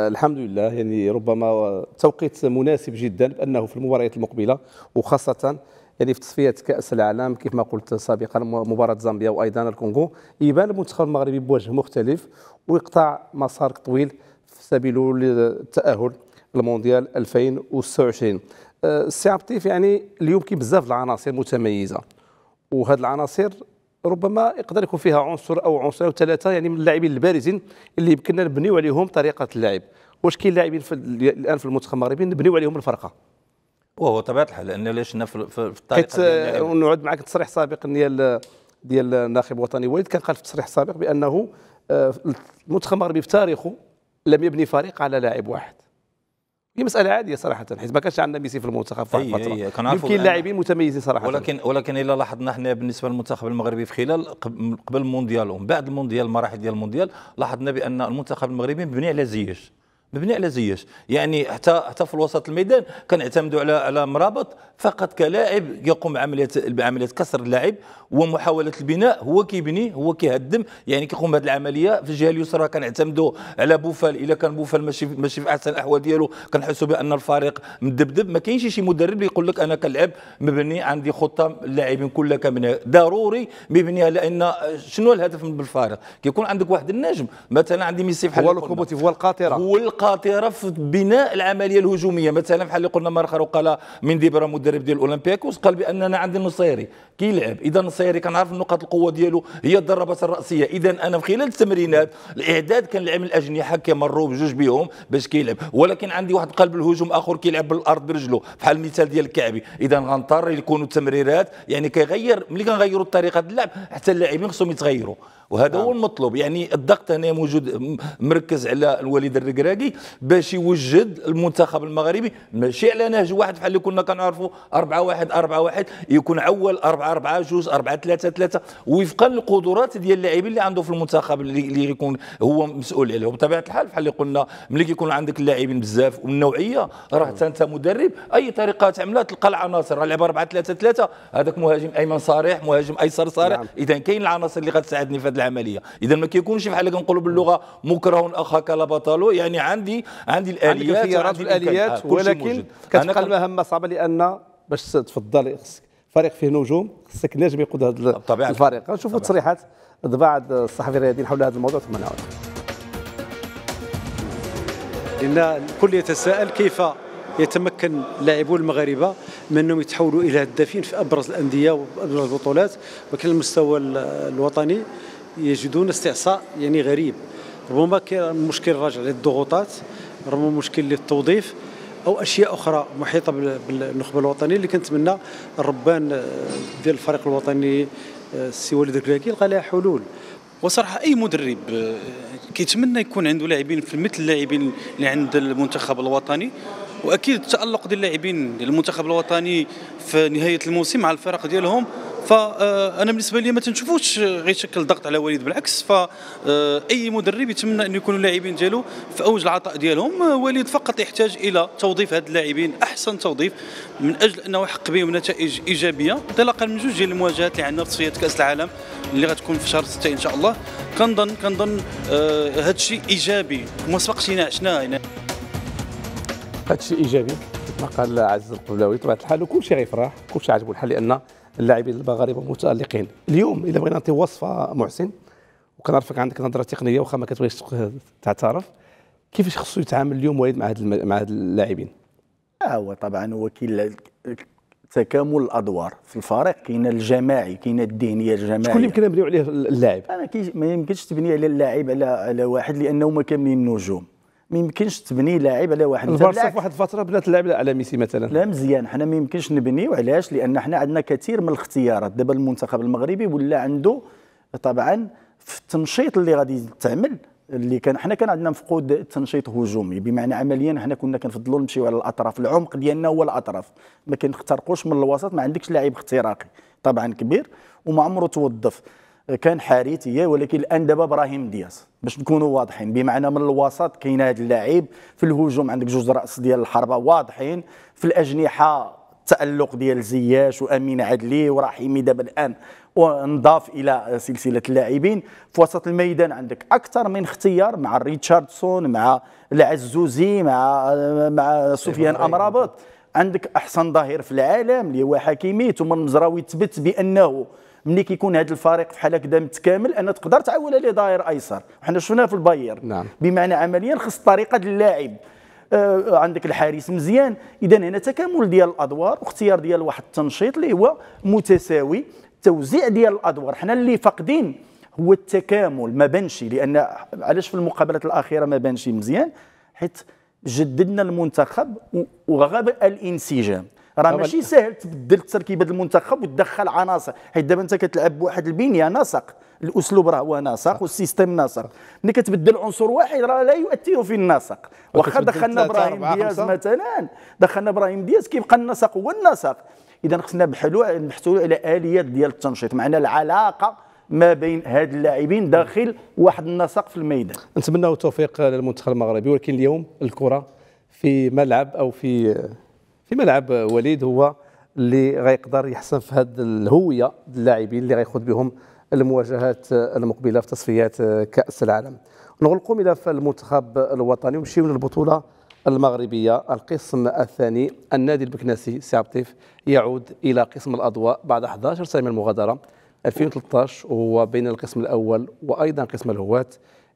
الحمد لله يعني ربما توقيت مناسب جدا بانه في المباريات المقبله وخاصه يعني في تصفيات كاس العالم كيف ما قلت سابقا مباراه زامبيا وايضا الكونغو يبان المنتخب المغربي بوجه مختلف ويقطع مسار طويل في سبيل التاهل للمونديال 2026 آه، السي عبطيف يعني اليوم كاين بزاف العناصر متميزه وهذه العناصر ربما يقدر يكون فيها عنصر او عنصرين او ثلاثه يعني من اللاعبين البارزين اللي يمكننا نبنيو عليهم طريقه اللعب واش كاين لاعبين الان في المنتخب المغربي نبنيو عليهم الفرقه وهو طبيعه الحال لان ليش في الطريقه ونعود معك تصريح سابق ديال ديال الناخب الوطني وليد كان قال في التصريح السابق بانه آه، المنتخب المغربي في تاريخه لم يبني فريق على لاعب واحد هي مساله عاديه صراحه حيت ما كانش عندنا ميسي في المنتخب في أيه فتره كان يمكن لاعبين متميزين صراحه ولكن ولكن الا لاحظنا احنا بالنسبه للمنتخب المغربي في خلال قبل المونديال ومن بعد المونديال المراحل ديال المونديال لاحظنا بان المنتخب المغربي مبني على زياش مبني على زياش يعني حتى حتى في الوسط الميدان كنعتمدوا على على مرابط فقط كلاعب يقوم بعمليه بعمليه كسر اللاعب ومحاوله البناء هو كيبني هو كيهدم يعني كيقوم بهذه العمليه في الجهه اليسرى كنعتمدوا على بوفال اذا كان بوفال ماشي ماشي في احسن الاحوال ديالو كنحسوا بان الفريق مدبدب ما كاينش شي مدرب يقول لك انا كنلعب مبني عندي خطه اللاعبين كلها كمنها ضروري مبني على ان شنو الهدف من الفريق كيكون عندك واحد النجم مثلا عندي ميسي بحال هو لوكوموتيف هو القاطره هو قاطره في بناء العمليه الهجوميه مثلا بحال اللي قلنا مره اخرى قال من ديبرا مدرب ديال اولمبياكوس قال باننا عندي النصيري كيلعب اذا النصيري كنعرف نقاط القوه ديالو هي الضربات الراسيه اذا انا في خلال التمرينات الاعداد كنلعب لعب الاجنحه كيمروا بجوج بهم باش كيلعب ولكن عندي واحد قلب الهجوم اخر كيلعب بالارض برجله بحال المثال ديال الكعبي اذا غنضطر يكونوا التمريرات يعني كيغير ملي كنغيروا ديال اللعب حتى اللاعبين خصهم يتغيروا وهذا هو نعم. المطلوب يعني الضغط هنا موجود مركز على الوليد الركراكي باش يوجد المنتخب المغربي ماشي على نهج واحد بحال اللي كنا كنعرفوا 4 1 4 1 يكون عول 4 4 جوج 4 3 3 وفقا للقدرات ديال اللاعبين اللي عنده في المنتخب اللي يكون هو مسؤول عليهم بطبيعه الحال بحال اللي قلنا ملي كيكون عندك اللاعبين بزاف والنوعيه راه حتى انت مدرب اي طريقه تعملها تلقى العناصر لعب 4 3 3 هذاك مهاجم ايمن صريح مهاجم ايسر صريح نعم. اذا كاين العناصر اللي غتساعدني في هذه العمليه اذا ما كيكونش بحال اللي كنقولوا باللغه مكره اخاك لا بطل يعني عند عندي عندي الاليات عندي عندي الاليات ولكن كتبقى المهمه صعبه لان باش تفضل خصك فريق فيه نجوم خصك نجم يقود هذا الفريق نشوفوا تصريحات بعض الصحفيين الرياضيين حول هذا الموضوع ثم نعود لان الكل يتساءل كيف يتمكن اللاعبون المغاربه من انهم يتحولوا الى هدافين في ابرز الانديه وابرز البطولات ولكن المستوى الوطني يجدون استعصاء يعني غريب ربما مشكل راجع للضغوطات ربما مشكل للتوظيف او اشياء اخرى محيطه بالنخبه الوطنيه اللي كنتمنى الربان آه، ديال الفريق الوطني آه، السي وليد الكلاكي يلقى لها حلول وصراحه اي مدرب آه، كيتمنى يكون عنده لاعبين في مثل اللاعبين اللي عند المنتخب الوطني واكيد التالق ديال اللاعبين ديال المنتخب الوطني في نهايه الموسم مع الفرق ديالهم فانا بالنسبه لي ما تنشوفوش غير شكل ضغط على وليد بالعكس فاي مدرب يتمنى ان يكونوا اللاعبين ديالو في اوج العطاء ديالهم وليد فقط يحتاج الى توظيف هاد اللاعبين احسن توظيف من اجل انه يحقق بهم نتائج ايجابيه انطلاقا من جوج ديال المواجهات اللي عندنا في تصفيات كاس العالم اللي غتكون في شهر 6 ان شاء الله كنظن كنظن هذا آه، الشيء ايجابي ما سبقش ناعشناه هنا هذا الشيء ايجابي كما قال عز القبلاوي بطبيعه الحال كلشي شيء غيفرح كل شيء عجبو الحال لان اللاعبين المغاربه المتالقين اليوم اذا بغينا نعطي وصفه محسن وكنعرفك عندك نظره تقنيه واخا ما كتبغيش تعترف كيفاش خصو يتعامل اليوم وايد مع هاد مع هاد اللاعبين آه هو طبعا هو كاين تكامل الادوار في الفريق كاين الجماعي كاين الذهنيه الجماعيه شكون اللي يمكن نبنيو عليه اللاعب انا ما يمكنش تبني على اللاعب على على واحد لانه ما كاملين النجوم ما يمكنش تبني لاعب على واحد البارسا في واحد الفتره بنات اللاعب على ميسي مثلا لا مزيان حنا ما يمكنش نبنيو علاش لان حنا عندنا كثير من الاختيارات دابا المنتخب المغربي ولا عنده طبعا في التنشيط اللي غادي تعمل اللي كان حنا كان عندنا مفقود التنشيط هجومي بمعنى عمليا حنا كنا كنفضلوا نمشيو على الاطراف العمق ديالنا هو الاطراف ما كنخترقوش من الوسط ما عندكش لاعب اختراقي طبعا كبير وما عمره توظف كان حارثيه ولكن الان دابا ابراهيم دياز باش نكونوا واضحين بمعنى من الوسط كاين هذا اللاعب في الهجوم عندك جوج راس ديال الحربه واضحين في الاجنحه التالق ديال زياش وامين عدلي ورحيمي دابا الان ونضاف الى سلسله اللاعبين في وسط الميدان عندك اكثر من اختيار مع ريتشاردسون مع العزوزي مع مع سفيان امرابط عندك احسن ظهير في العالم اللي هو حكيمي ثم المزراوي تبت بانه ملي كيكون هذا الفريق فحال هكذا متكامل انا تقدر تعول عليه داير ايسر وحنا شفناه في الباير نعم. بمعنى عمليا خص طريقه اللاعب آه عندك الحارس مزيان اذا هنا تكامل ديال الادوار واختيار ديال واحد التنشيط اللي هو متساوي توزيع ديال الادوار حنا اللي فاقدين هو التكامل ما بانش لان علاش في المقابلات الاخيره ما بانش مزيان حيت جددنا المنتخب وغاب الانسجام راه ماشي سهل تبدل تركيبه المنتخب وتدخل عناصر حيت دابا انت كتلعب بواحد البنيه نسق الاسلوب راه هو نسق والسيستم نسق ملي كتبدل عنصر واحد راه لا يؤثر في النسق واخا دخلنا ابراهيم دياز مثلا دخلنا ابراهيم دياز كيبقى النسق هو النسق اذا خصنا بحلو نبحثوا على اليات ديال التنشيط معنا العلاقه ما بين هاد اللاعبين داخل واحد النسق في الميدان نتمنى التوفيق للمنتخب المغربي ولكن اليوم الكره في ملعب او في في ملعب وليد هو اللي غيقدر يحسن في هذه الهويه اللاعبين اللي غيخوض بهم المواجهات المقبله في تصفيات كاس العالم نغلقوا ملف المنتخب الوطني ونمشيو للبطوله المغربيه القسم الثاني النادي البكناسي سي عبطيف يعود الى قسم الاضواء بعد 11 سنه من المغادره 2013 وهو بين القسم الاول وايضا قسم الهواة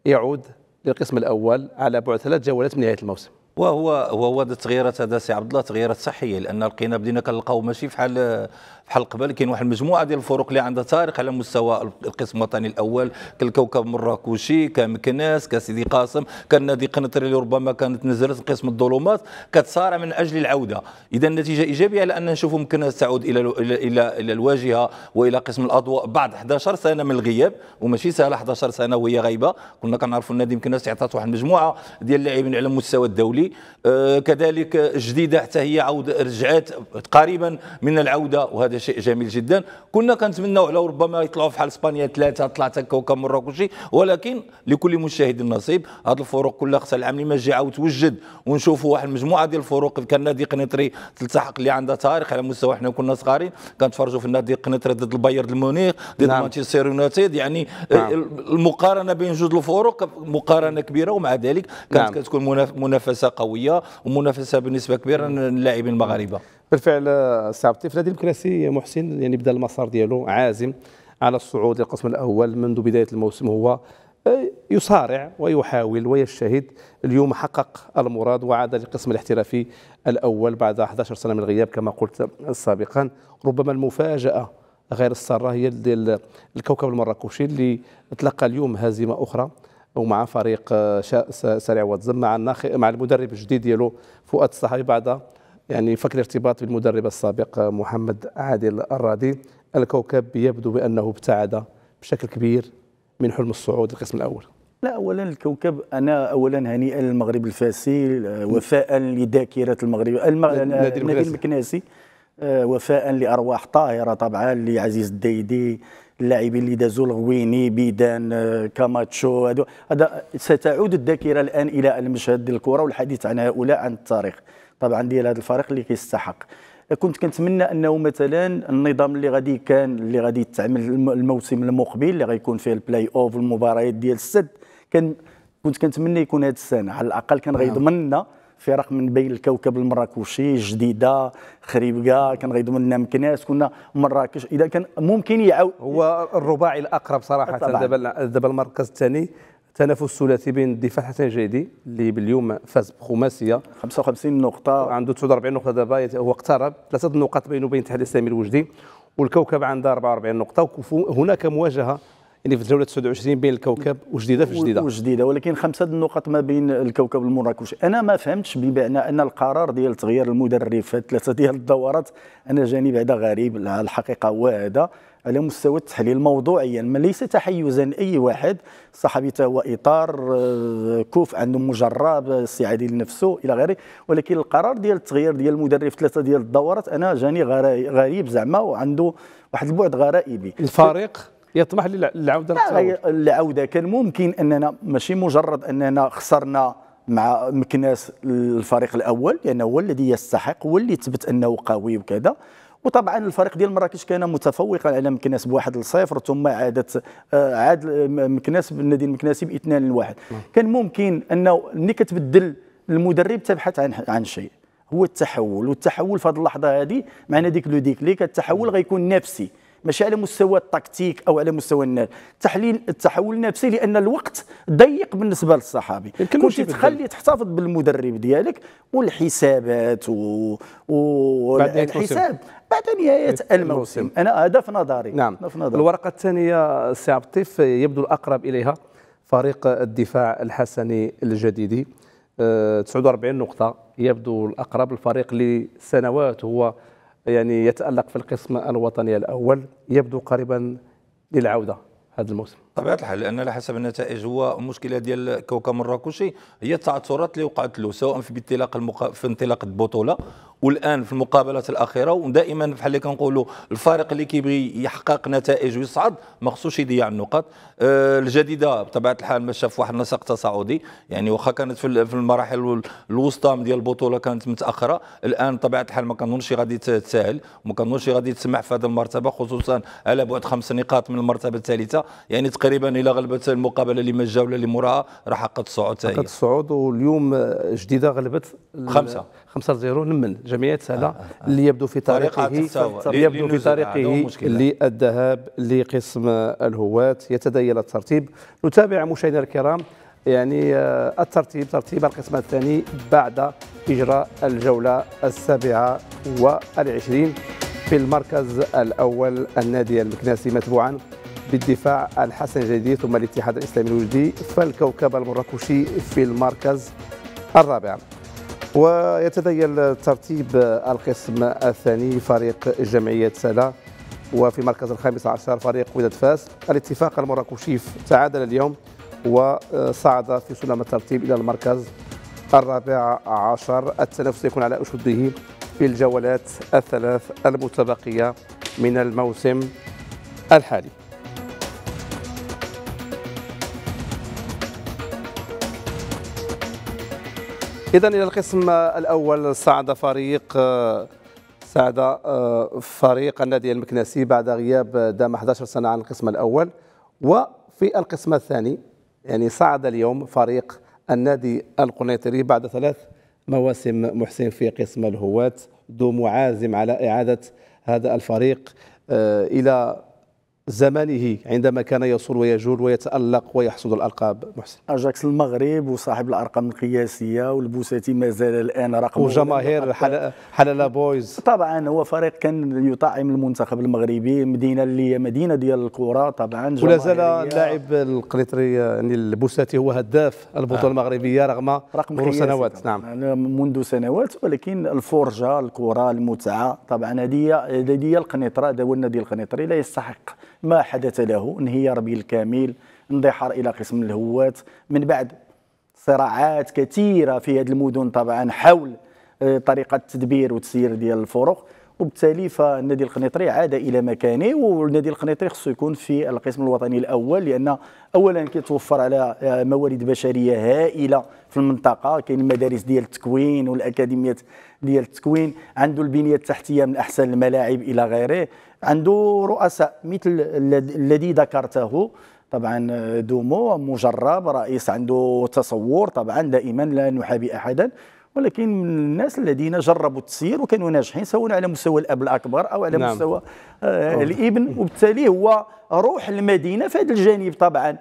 يعود للقسم الاول على بعد ثلاث جولات من نهايه الموسم وهو وهو تغييرات هذا سي عبد الله تغييرات صحيه لان لقينا بدينا كنلقاو ماشي فحال بحال قبل كاين واحد المجموعه ديال الفرق اللي عندها تاريخ على مستوى القسم الوطني الاول كالكوكب مراكشي كمكناس كسيدي قاسم كالنادي قنطري اللي ربما كانت نزلت قسم الظلمات كتصارع من اجل العوده اذا النتيجه ايجابيه على ان نشوف مكناس تعود الى الى الى, الواجهه والى قسم الاضواء بعد 11 سنه من الغياب وماشي سهله 11 سنه وهي غايبه كنا كنعرفوا النادي مكناس عطات واحد المجموعه ديال اللاعبين على المستوى الدولي آه كذلك جديده حتى هي عود رجعات قريبا من العوده وهذا هذا شيء جميل جدا كنا كنتمنى على ربما يطلعوا بحال اسبانيا ثلاثه طلعت هكا مراكش ولكن لكل مشاهد نصيب هاد الفرق كلها خصها العام اللي ما جاي عاود توجد ونشوفوا واحد المجموعه ديال الفروق كان نادي قنيطري تلتحق اللي عندها تاريخ على مستوى حنا كنا صغارين كنتفرجوا في النادي قنيطري ضد البايرن ميونخ ضد نعم. مانشستر يونايتد يعني نعم. المقارنه بين جوج الفرق مقارنه كبيره ومع ذلك كانت نعم. كتكون منافسه قويه ومنافسه بنسبه كبيره نعم. للاعبين المغاربه بالفعل سابتي فنادي الكراسي محسن يعني بدا المسار ديالو عازم على الصعود للقسم الاول منذ بدايه الموسم هو آه، يصارع ويحاول ويجتهد اليوم حقق المراد وعاد للقسم الاحترافي الاول بعد 11 سنه من الغياب كما قلت سابقا ربما المفاجاه غير الساره هي ديال الكوكب المراكشي اللي تلقى اليوم هزيمه اخرى ومع فريق آه، سريع واتزم مع مع المدرب الجديد ديالو فؤاد الصحابي بعد يعني فك الارتباط بالمدرب السابق محمد عادل الرادي الكوكب يبدو بأنه ابتعد بشكل كبير من حلم الصعود القسم الأول لا اولا الكوكب انا اولا هنيئا للمغرب الفاسي آه، وفاء لذاكره المغرب النادي المكناسي آه، وفاء لارواح طاهره طبعا لعزيز الديدي اللاعبين اللي دازوا الغويني بيدان آه، كاماتشو هذا ستعود الذاكره الان الى المشهد الكره والحديث عن هؤلاء عن التاريخ طبعا ديال هذا الفريق اللي كيستحق كنت كنتمنى انه مثلا النظام اللي غادي كان اللي غادي يتعمل الموسم المقبل اللي غيكون فيه البلاي اوف المباريات ديال السد كان كنت كنتمنى يكون هذه السنه على الاقل كان غيضمن لنا فرق من بين الكوكب المراكشي جديده خريبكا كان غيضمن لنا مكناس كنا مراكش اذا كان ممكن يعاود هو الرباعي الاقرب صراحه دابا دابا المركز الثاني تنافس ثلاثي بين الدفاع حسن جيدي اللي باليوم فاز بخماسيه 55 نقطه عنده 49 نقطه دابا هو اقترب ثلاثه نقاط بينه وبين الاتحاد الاسلامي الوجدي والكوكب عنده 44 نقطه وهناك مواجهه يعني في الجوله 29 بين الكوكب وجديده في جديده وجديده ولكن خمسه النقط ما بين الكوكب والمراكش انا ما فهمتش بمعنى ان القرار ديال تغيير المدرب في ثلاثه ديال الدورات انا جاني بعدا غريب الحقيقه وهذا على مستوى التحليل موضوعيا يعني ما ليس تحيزا اي واحد الصحفي هو اطار آه، كوف عنده مجرب آه، استعادي لنفسه الى غيره ولكن القرار ديال التغيير ديال المدرب ثلاثه ديال الدورات انا جاني غريب زعما وعنده واحد البعد غرائبي الفريق يطمح للعوده العوده كان ممكن اننا ماشي مجرد اننا خسرنا مع مكناس الفريق الاول لانه يعني هو الذي يستحق هو اللي ثبت انه قوي وكذا وطبعا الفريق ديال مراكش كان متفوقا على مكناس بواحد لصفر ثم عادت آه، عاد مكناس النادي المكناسي باثنين لواحد نعم. كان ممكن انه ملي كتبدل المدرب تبحث عن عن شيء هو التحول والتحول في هذه اللحظه هذه مع ديك لو ديكليك التحول غيكون نفسي ماشي على مستوى التكتيك او على مستوى النال تحليل التحول النفسي لان الوقت ضيق بالنسبه للصحابي كنت تخلي تحتفظ بالمدرب ديالك والحسابات و, و... الحساب بعد نهاية الموسم أنا هذا في نظري نعم في نظري. الورقة الثانية سي عبد يبدو الأقرب إليها فريق الدفاع الحسني الجديد 49 آه، نقطة يبدو الأقرب الفريق لسنوات هو يعني يتألق في القسم الوطني الأول يبدو قريبا للعودة هذا الموسم طبيعه الحال لان على حسب النتائج هو مشكله ديال كوكا مراكشي هي التعثرات اللي وقعت له سواء في انطلاق المقا... في انطلاق البطوله والان في المقابلات الاخيره ودائما بحال اللي كنقولوا الفريق اللي كيبغي يحقق نتائج ويصعد ما خصوش يضيع النقاط آه الجديده بطبيعه الحال ما شاف واحد النسق تصاعدي يعني واخا كانت في المراحل الوسطى ديال البطوله كانت متاخره الان بطبيعه الحال ما كنظنش غادي تسهل وما كنظنش غادي تسمح في هذه المرتبه خصوصا على بعد خمس نقاط من المرتبه الثالثه يعني تقريبا الى غلبت المقابله اللي مش جوله اللي موراها راح حققت الصعود حققت الصعود واليوم جديده غلبت خمسه 5 0 لمن جمعيه سهله آه،, آه آه. اللي يبدو في طريقه اللي يبدو في طريقه للذهاب لقسم الهواة يتدايل الترتيب نتابع مشاهدينا الكرام يعني آه، الترتيب ترتيب القسم الثاني بعد إجراء الجولة السابعة والعشرين في المركز الأول النادي المكناسي متبوعا بالدفاع الحسن حسن ثم الاتحاد الإسلامي الوجدي فالكوكب المراكشي في المركز الرابع ويتذيل ترتيب القسم الثاني فريق جمعية سلا وفي المركز الخامس عشر فريق وداد فاس الاتفاق المراكشي تعادل اليوم وصعد في سلم الترتيب إلى المركز الرابع عشر التنافس يكون على أشده في الجولات الثلاث المتبقية من الموسم الحالي إذا إلى القسم الأول صعد فريق صعد آه، آه، فريق النادي المكناسي بعد غياب دام 11 سنة عن القسم الأول وفي القسم الثاني يعني صعد اليوم فريق النادي القنيطري بعد ثلاث مواسم محسن في قسم الهواة دوم عازم على إعادة هذا الفريق آه، إلى زمانه عندما كان يصول ويجول ويتألق ويحصد الألقاب محسن أجاكس المغرب وصاحب الأرقام القياسية والبوساتي ما زال الآن رقم وجماهير حلالة بويز طبعا هو فريق كان يطعم المنتخب المغربي مدينة اللي هي مدينة ديال الكرة طبعا ولا زال اللاعب القنيطري يعني البوساتي هو هداف البطولة آه. المغربية رغم رقم سنوات نعم منذ سنوات ولكن الفرجة الكرة المتعة طبعا هذه هذه القنيطرة هذا هو النادي القنيطري لا يستحق ما حدث له انهيار بالكامل انضحار الى قسم الهوات من بعد صراعات كثيره في هذه المدن طبعا حول آه، طريقه التدبير والتسيير ديال الفرق وبالتالي فالنادي القنيطري عاد الى مكانه والنادي القنيطري خصو يكون في القسم الوطني الاول لان اولا كيتوفر على آه، موارد بشريه هائله في المنطقه كاين المدارس ديال التكوين والاكاديميات ديال التكوين عنده البنيه التحتيه من احسن الملاعب الى غيره عنده رؤساء مثل الذي ذكرته طبعا آه، دومو مجرب رئيس عنده تصور طبعا دائما لا نحابي احدا ولكن من الناس الذين جربوا التسيير وكانوا ناجحين سواء على مستوى الاب الاكبر او على نعم. مستوى آه، الابن وبالتالي هو روح المدينه في هذا الجانب طبعا آه،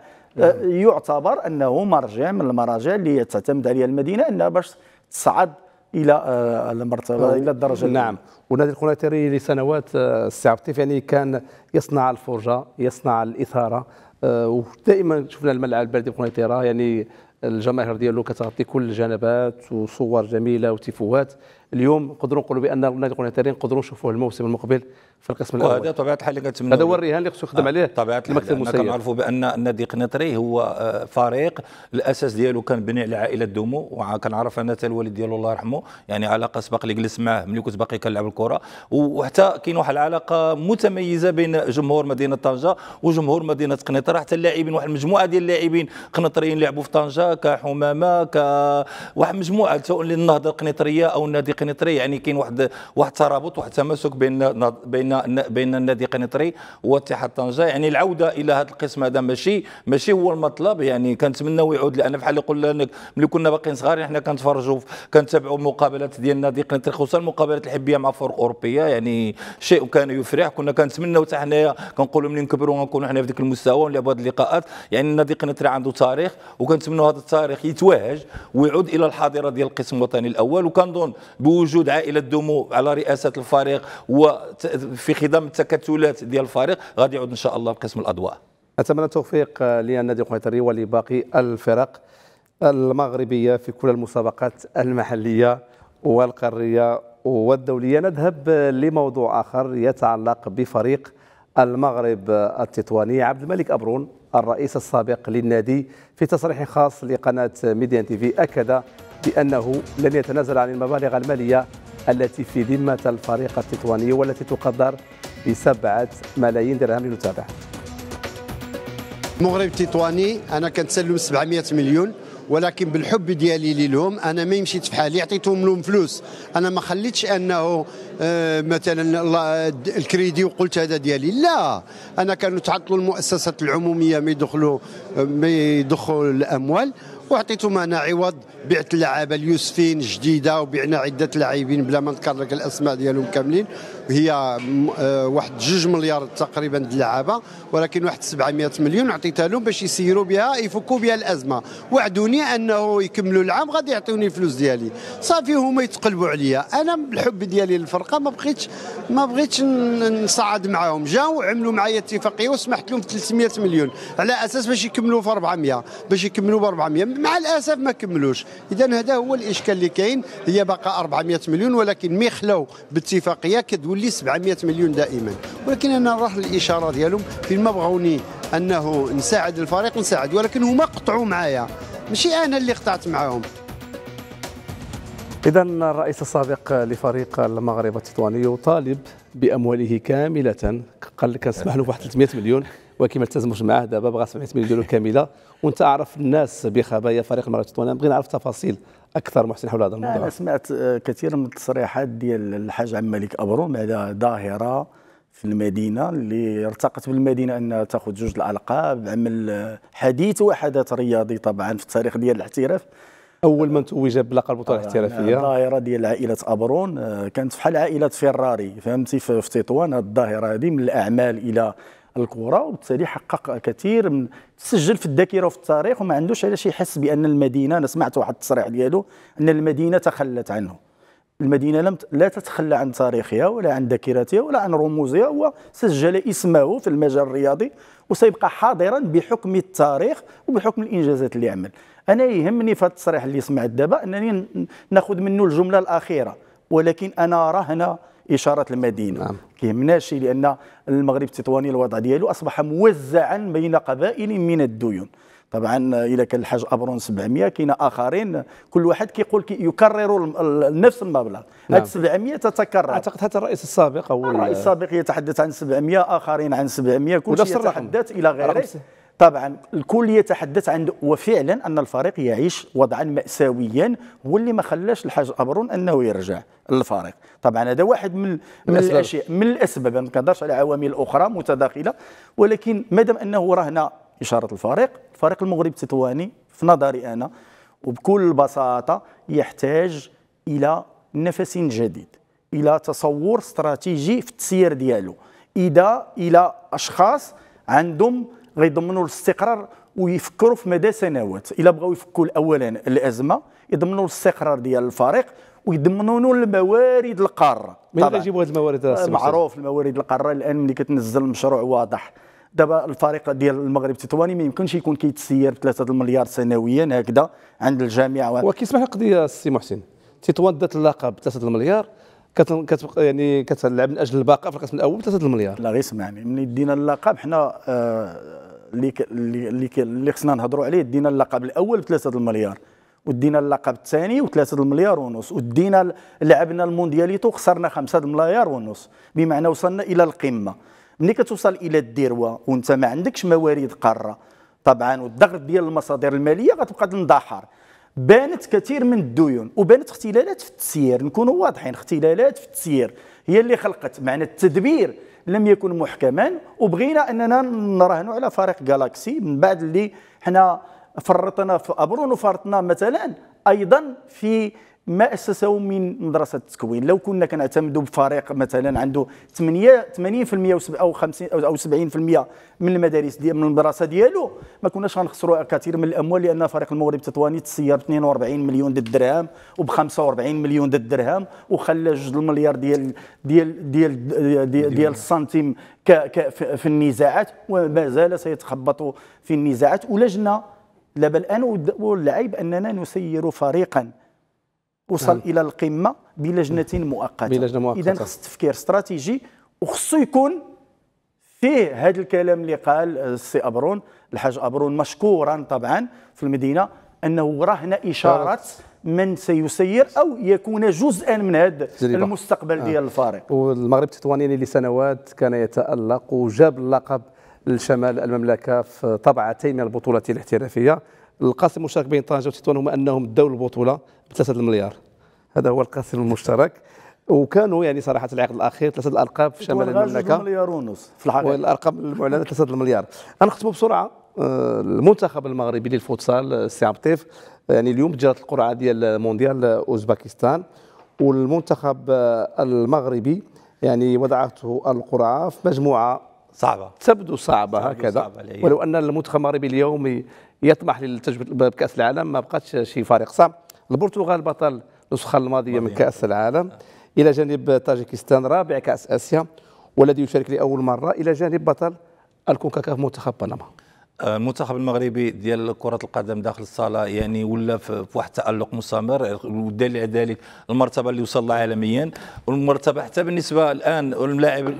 نعم. يعتبر انه مرجع من المراجع اللي تعتمد عليها المدينه انها باش تصعد الى آه، المرتبه الى الدرجه نعم ونادي القنيطري لسنوات استعبطيف آه، يعني كان يصنع الفرجه يصنع الاثاره آه، ودائما شفنا الملعب البلدي القنيطره يعني الجماهير ديالو كتغطي كل الجنبات وصور جميله وتيفوات اليوم نقدروا نقولوا بان النادي القنيطريين نقدروا نشوفوه الموسم المقبل في القسم الاول وهذا طبيعه الحال كنتمنوا هذا هو الرهان اللي خصو يخدم آه، عليه طبيعه الحال كنعرفوا بان النادي القنيطري هو آه، فريق الاساس ديالو كان بني على عائله دومو وكنعرف انا حتى الوالد ديالو الله يرحمه يعني علاقه سبق اللي جلس معاه ملي كنت باقي كنلعب الكره وحتى كاين واحد العلاقه متميزه بين جمهور مدينه طنجه وجمهور مدينه قنيطره حتى اللاعبين واحد المجموعه ديال اللاعبين قنيطريين لعبوا في طنجه كحمامه كواحد مجموعه سواء للنهضه القنيطريه او النادي قنيطري يعني كاين واحد واحد الترابط واحد التماسك بين بين بين النادي قنيطري واتحاد طنجه يعني العوده الى هذا القسم هذا ماشي ماشي هو المطلب يعني كنتمناو يعود لان بحال اللي قلنا لك ملي كنا باقيين صغار يعني حنا كنتفرجوا كنتابعوا مقابلات ديال النادي قنيطري خصوصا المقابلات الحبيه مع فرق اوروبيه يعني شيء كان يفرح كنا كنتمناو حتى حنايا كنقولوا ملي نكبروا غنكونوا حنا في ذاك المستوى ونلعبوا هذه اللقاءات يعني النادي قنيطري عنده تاريخ وكنتمناو هذا التاريخ يتوهج ويعود الى الحاضره ديال القسم الوطني الاول وكنظن وجود عائله دومو على رئاسه الفريق وفي خضم التكتلات ديال الفريق غادي يعود ان شاء الله لقسم الاضواء اتمنى التوفيق للنادي القنيطري ولباقي الفرق المغربيه في كل المسابقات المحليه والقاريه والدوليه نذهب لموضوع اخر يتعلق بفريق المغرب التطواني عبد الملك أبرون الرئيس السابق للنادي في تصريح خاص لقناة ميديان تيفي أكد بأنه لن يتنازل عن المبالغ المالية التي في ذمة الفريق التطواني والتي تقدر بسبعة ملايين درهم لنتابع المغرب التطواني أنا كنتسلم 700 مليون ولكن بالحب ديالي لهم انا ما مشيت في حالي عطيتهم لهم فلوس انا ما خليتش انه آه، مثلا الكريدي وقلت هذا ديالي لا انا كانوا تعطلوا المؤسسات العموميه ما يدخلوا آه، ما يدخلوا الاموال وعطيتهم انا عوض بعت اللعابه اليوسفين جديده وبعنا عده لاعبين بلا ما نذكر لك الاسماء ديالهم كاملين هي آه، واحد جوج مليار تقريبا اللعابه ولكن واحد 700 مليون عطيتها لهم باش يسيروا بها يفكوا بها الازمه وعدوني انه يكملوا العام غادي يعطوني الفلوس ديالي صافي هما يتقلبوا عليا انا بالحب ديالي للفرقه ما بقيتش ما بغيتش نصعد معاهم جاو عملوا معايا اتفاقيه وسمحت لهم ب 300 مليون على اساس باش يكملوا في 400 باش يكملوا ب 400 مع الاسف ما كملوش اذا هذا هو الاشكال اللي كاين هي باقا 400 مليون ولكن مي خلاو باتفاقيه كتولي 700 مليون دائما ولكن انا نروح للاشاره ديالهم فين ما بغاوني انه نساعد الفريق نساعد ولكن هما قطعوا معايا ماشي انا اللي قطعت معاهم إذا الرئيس السابق لفريق المغرب التطواني يطالب بأمواله كاملة قال لك اسمح له بواحد 300 مليون ولكن ما التزموش معاه دابا بغى 700 مليون كامله وانت اعرف الناس بخبايا فريق المراه تطوان نبغي نعرف تفاصيل اكثر محسن حول هذا الموضوع انا سمعت آه، كثير من التصريحات ديال الحاج عم مالك ابروم على ظاهره في المدينه اللي ارتقت بالمدينه انها تاخذ جوج الالقاب عمل آه، حديث وحدث رياضي طبعا في التاريخ ديال الاحتراف اول من توج بلقب البطوله آه، الاحترافيه الظاهره نعم، ديال عائله ابرون كانت بحال عائله فيراري فهمتي في تطوان هذه الظاهره هذه من الاعمال الى الكره وبالتالي حقق كثير من تسجل في الذاكره وفي التاريخ وما عندوش علاش يحس بان المدينه انا سمعت واحد التصريح ديالو ان المدينه تخلت عنه المدينه لم لا تتخلى عن تاريخها ولا عن ذاكرتها ولا عن رموزها هو سجل اسمه في المجال الرياضي وسيبقى حاضرا بحكم التاريخ وبحكم الانجازات اللي عمل انا يهمني في التصريح اللي سمعت دابا انني ناخذ منه الجمله الاخيره ولكن انا رهن اشاره المدينه نعم. كيهمناش لان المغرب التطواني الوضع ديالو اصبح موزعا بين قبائل من الديون طبعا الى كان الحاج ابرون 700 كاين اخرين كل واحد كيقول كي يكرر نفس المبلغ نعم. هاد 700 تتكرر اعتقد حتى الرئيس السابق او الرئيس السابق يتحدث عن 700 اخرين عن 700 كل شيء يتحدث الى غيره طبعا الكل يتحدث عن وفعلا ان الفريق يعيش وضعا ماساويا هو اللي ما خلاش الحاج ابرون انه يرجع للفريق طبعا هذا واحد من من الاشياء من الاسباب ما نقدرش على عوامل اخرى متداخله ولكن مادام انه رهنا اشاره الفريق الفريق المغرب التطواني في نظري انا وبكل بساطه يحتاج الى نفس جديد الى تصور استراتيجي في التسيير ديالو اذا الى اشخاص عندهم غيضمنوا الاستقرار ويفكروا في مدى سنوات الا بغاو يفكوا اولا الازمه يضمنوا الاستقرار ديال الفريق ويضمنوا الموارد القاره من اللي يجيبوا هذه الموارد معروف الموارد القاره الان ملي كتنزل المشروع واضح دابا الفريق ديال المغرب التطواني ما يمكنش يكون كيتسير ب 3 المليار سنويا هكذا عند الجامعه و... وكيسمح القضيه السي محسن تطوان دات اللقب 3 المليار كت يعني كتلعب من اجل الباقه في القسم الاول 3 المليار لا غير سمعني ملي دينا اللقب حنا آه اللي اللي اللي خصنا نهضروا عليه دينا اللقب الاول بثلاثه 3 المليار ودينا اللقب الثاني و 3 المليار ونص ودينا لعبنا الموندياليتو خسرنا 5 المليار ونص بمعنى وصلنا الى القمه ملي كتوصل الى الذروه وانت ما عندكش موارد قاره طبعا والضغط ديال المصادر الماليه غتبقى تندحر بانت كثير من الديون وبانت اختلالات في التسيير نكونوا واضحين اختلالات في التسيير هي اللي خلقت معنى التدبير لم يكن محكما وبغينا اننا نراهنوا على فريق جالاكسي من بعد اللي حنا فرطنا في ابرون وفرطنا مثلا ايضا في ما اسسه من مدرسه التكوين لو كنا كنعتمدوا بفريق مثلا عنده 8 80% او 50 او 70% من المدارس ديال من المدرسه ديالو ما كناش غنخسروا كثير من الاموال لان فريق المغرب التطواني تسير 42 مليون ديال الدرهم وب 45 مليون ديال الدرهم وخلى جوج المليار ديال ديال ديال ديال, ديال, ديال السنتيم ك ك في النزاعات وما زال سيتخبط في النزاعات ولجنا دابا الان والعيب اننا نسير فريقا وصل نعم. الى القمه بلجنه مؤقته بلجنه مؤقته اذا خص تفكير استراتيجي وخصو يكون فيه هذا الكلام اللي قال السي ابرون الحاج ابرون مشكورا طبعا في المدينه انه راه هنا اشاره من سيسير او يكون جزءا من هذا المستقبل آه. ديال الفريق والمغرب التطواني لسنوات كان يتالق وجاب اللقب لشمال المملكه في طبعتين من البطولات الاحترافيه القاسم المشترك بين طنجه وتطوان هما انهم داو البطوله ب 3 المليار هذا هو القاسم المشترك وكانوا يعني صراحه العقد الاخير ثلاثه الارقام في شمال المملكه مليار ونص في الحقيقه والارقام المعلنه ثلاثه المليار غنختموا بسرعه آه، المنتخب المغربي للفوتسال السي آه، عبطيف يعني اليوم جرت القرعه ديال مونديال آه، اوزباكستان والمنتخب المغربي يعني وضعته القرعه في مجموعه صعبة تبدو صعبة هكذا صعبة ولو أن المنتخب المغربي اليوم يطمح للتجربه بكاس العالم ما بقاتش شي فريق صعب البرتغال بطل النسخه الماضيه من كاس العالم الى جانب طاجيكستان رابع كاس اسيا والذي يشارك لاول مره الى جانب بطل الكونكاكاف منتخب بنما آه، المنتخب المغربي ديال كره القدم داخل الصاله يعني ولا في واحد التالق مستمر والدليل على ذلك المرتبه اللي وصل لها عالميا والمرتبه حتى بالنسبه الان اللاعب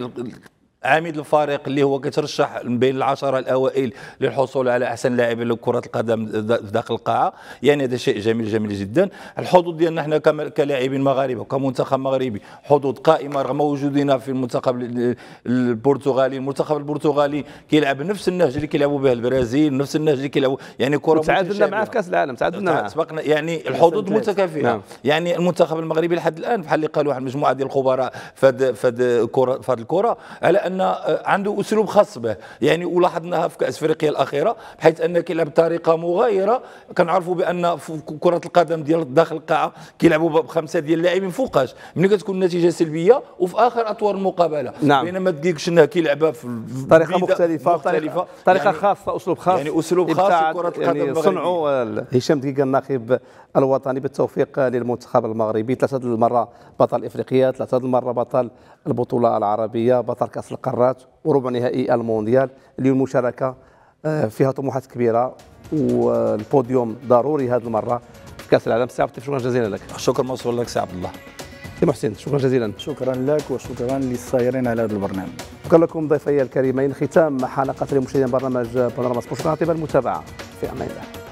عميد الفريق اللي هو كترشح بين العشره الاوائل للحصول على احسن لاعب لكره القدم داخل القاعه يعني هذا شيء جميل جميل جدا الحظوظ ديالنا احنا كلاعبين مغاربه وكمنتخب مغربي حظوظ قائمه رغم وجودنا في المنتخب البرتغالي المنتخب البرتغالي كيلعب نفس النهج اللي كيلعبوا به البرازيل نفس النهج اللي كيلعبوا يعني كره تعادلنا معاه في كاس العالم تعادلنا معاه سبقنا يعني الحظوظ متكافئه نعم. يعني المنتخب المغربي لحد الان بحال اللي قالوا واحد المجموعه ديال الخبراء فهاد فهاد الكره على ان ان آه، عنده اسلوب خاص به يعني ولاحظناها في كاس افريقيا الاخيره بحيث انه كيلعب بطريقه مغايره كنعرفوا بان في كره القدم ديال داخل القاعه كيلعبوا بخمسه ديال اللاعبين فوقاش ملي كتكون النتيجه سلبيه وفي اخر اطوار المقابله نعم بينما دقيقش انها كيلعبها في طريقه مختلفه مختلفه طريقه يعني خاصه اسلوب خاص يعني اسلوب خاص كره يعني القدم يعني صنعوا آه، هشام دقيقه الناخب الوطني بالتوفيق للمنتخب المغربي ثلاثه المره بطل افريقيا ثلاثه المره بطل البطوله العربيه بطل كاس القارات وربع نهائي المونديال اللي المشاركه آه، فيها طموحات كبيره والبوديوم ضروري هذه المره في كاس العالم سي عبد اللطيف شكرا جزيلا لك شكرا موصول لك سي عبد الله سي محسن شكرا جزيلا شكرا لك وشكرا للسائرين على هذا البرنامج شكرا لكم ضيفي الكريمين ختام حلقه لمشاهدين برنامج بانوراما سبورت المتابعه في امان الله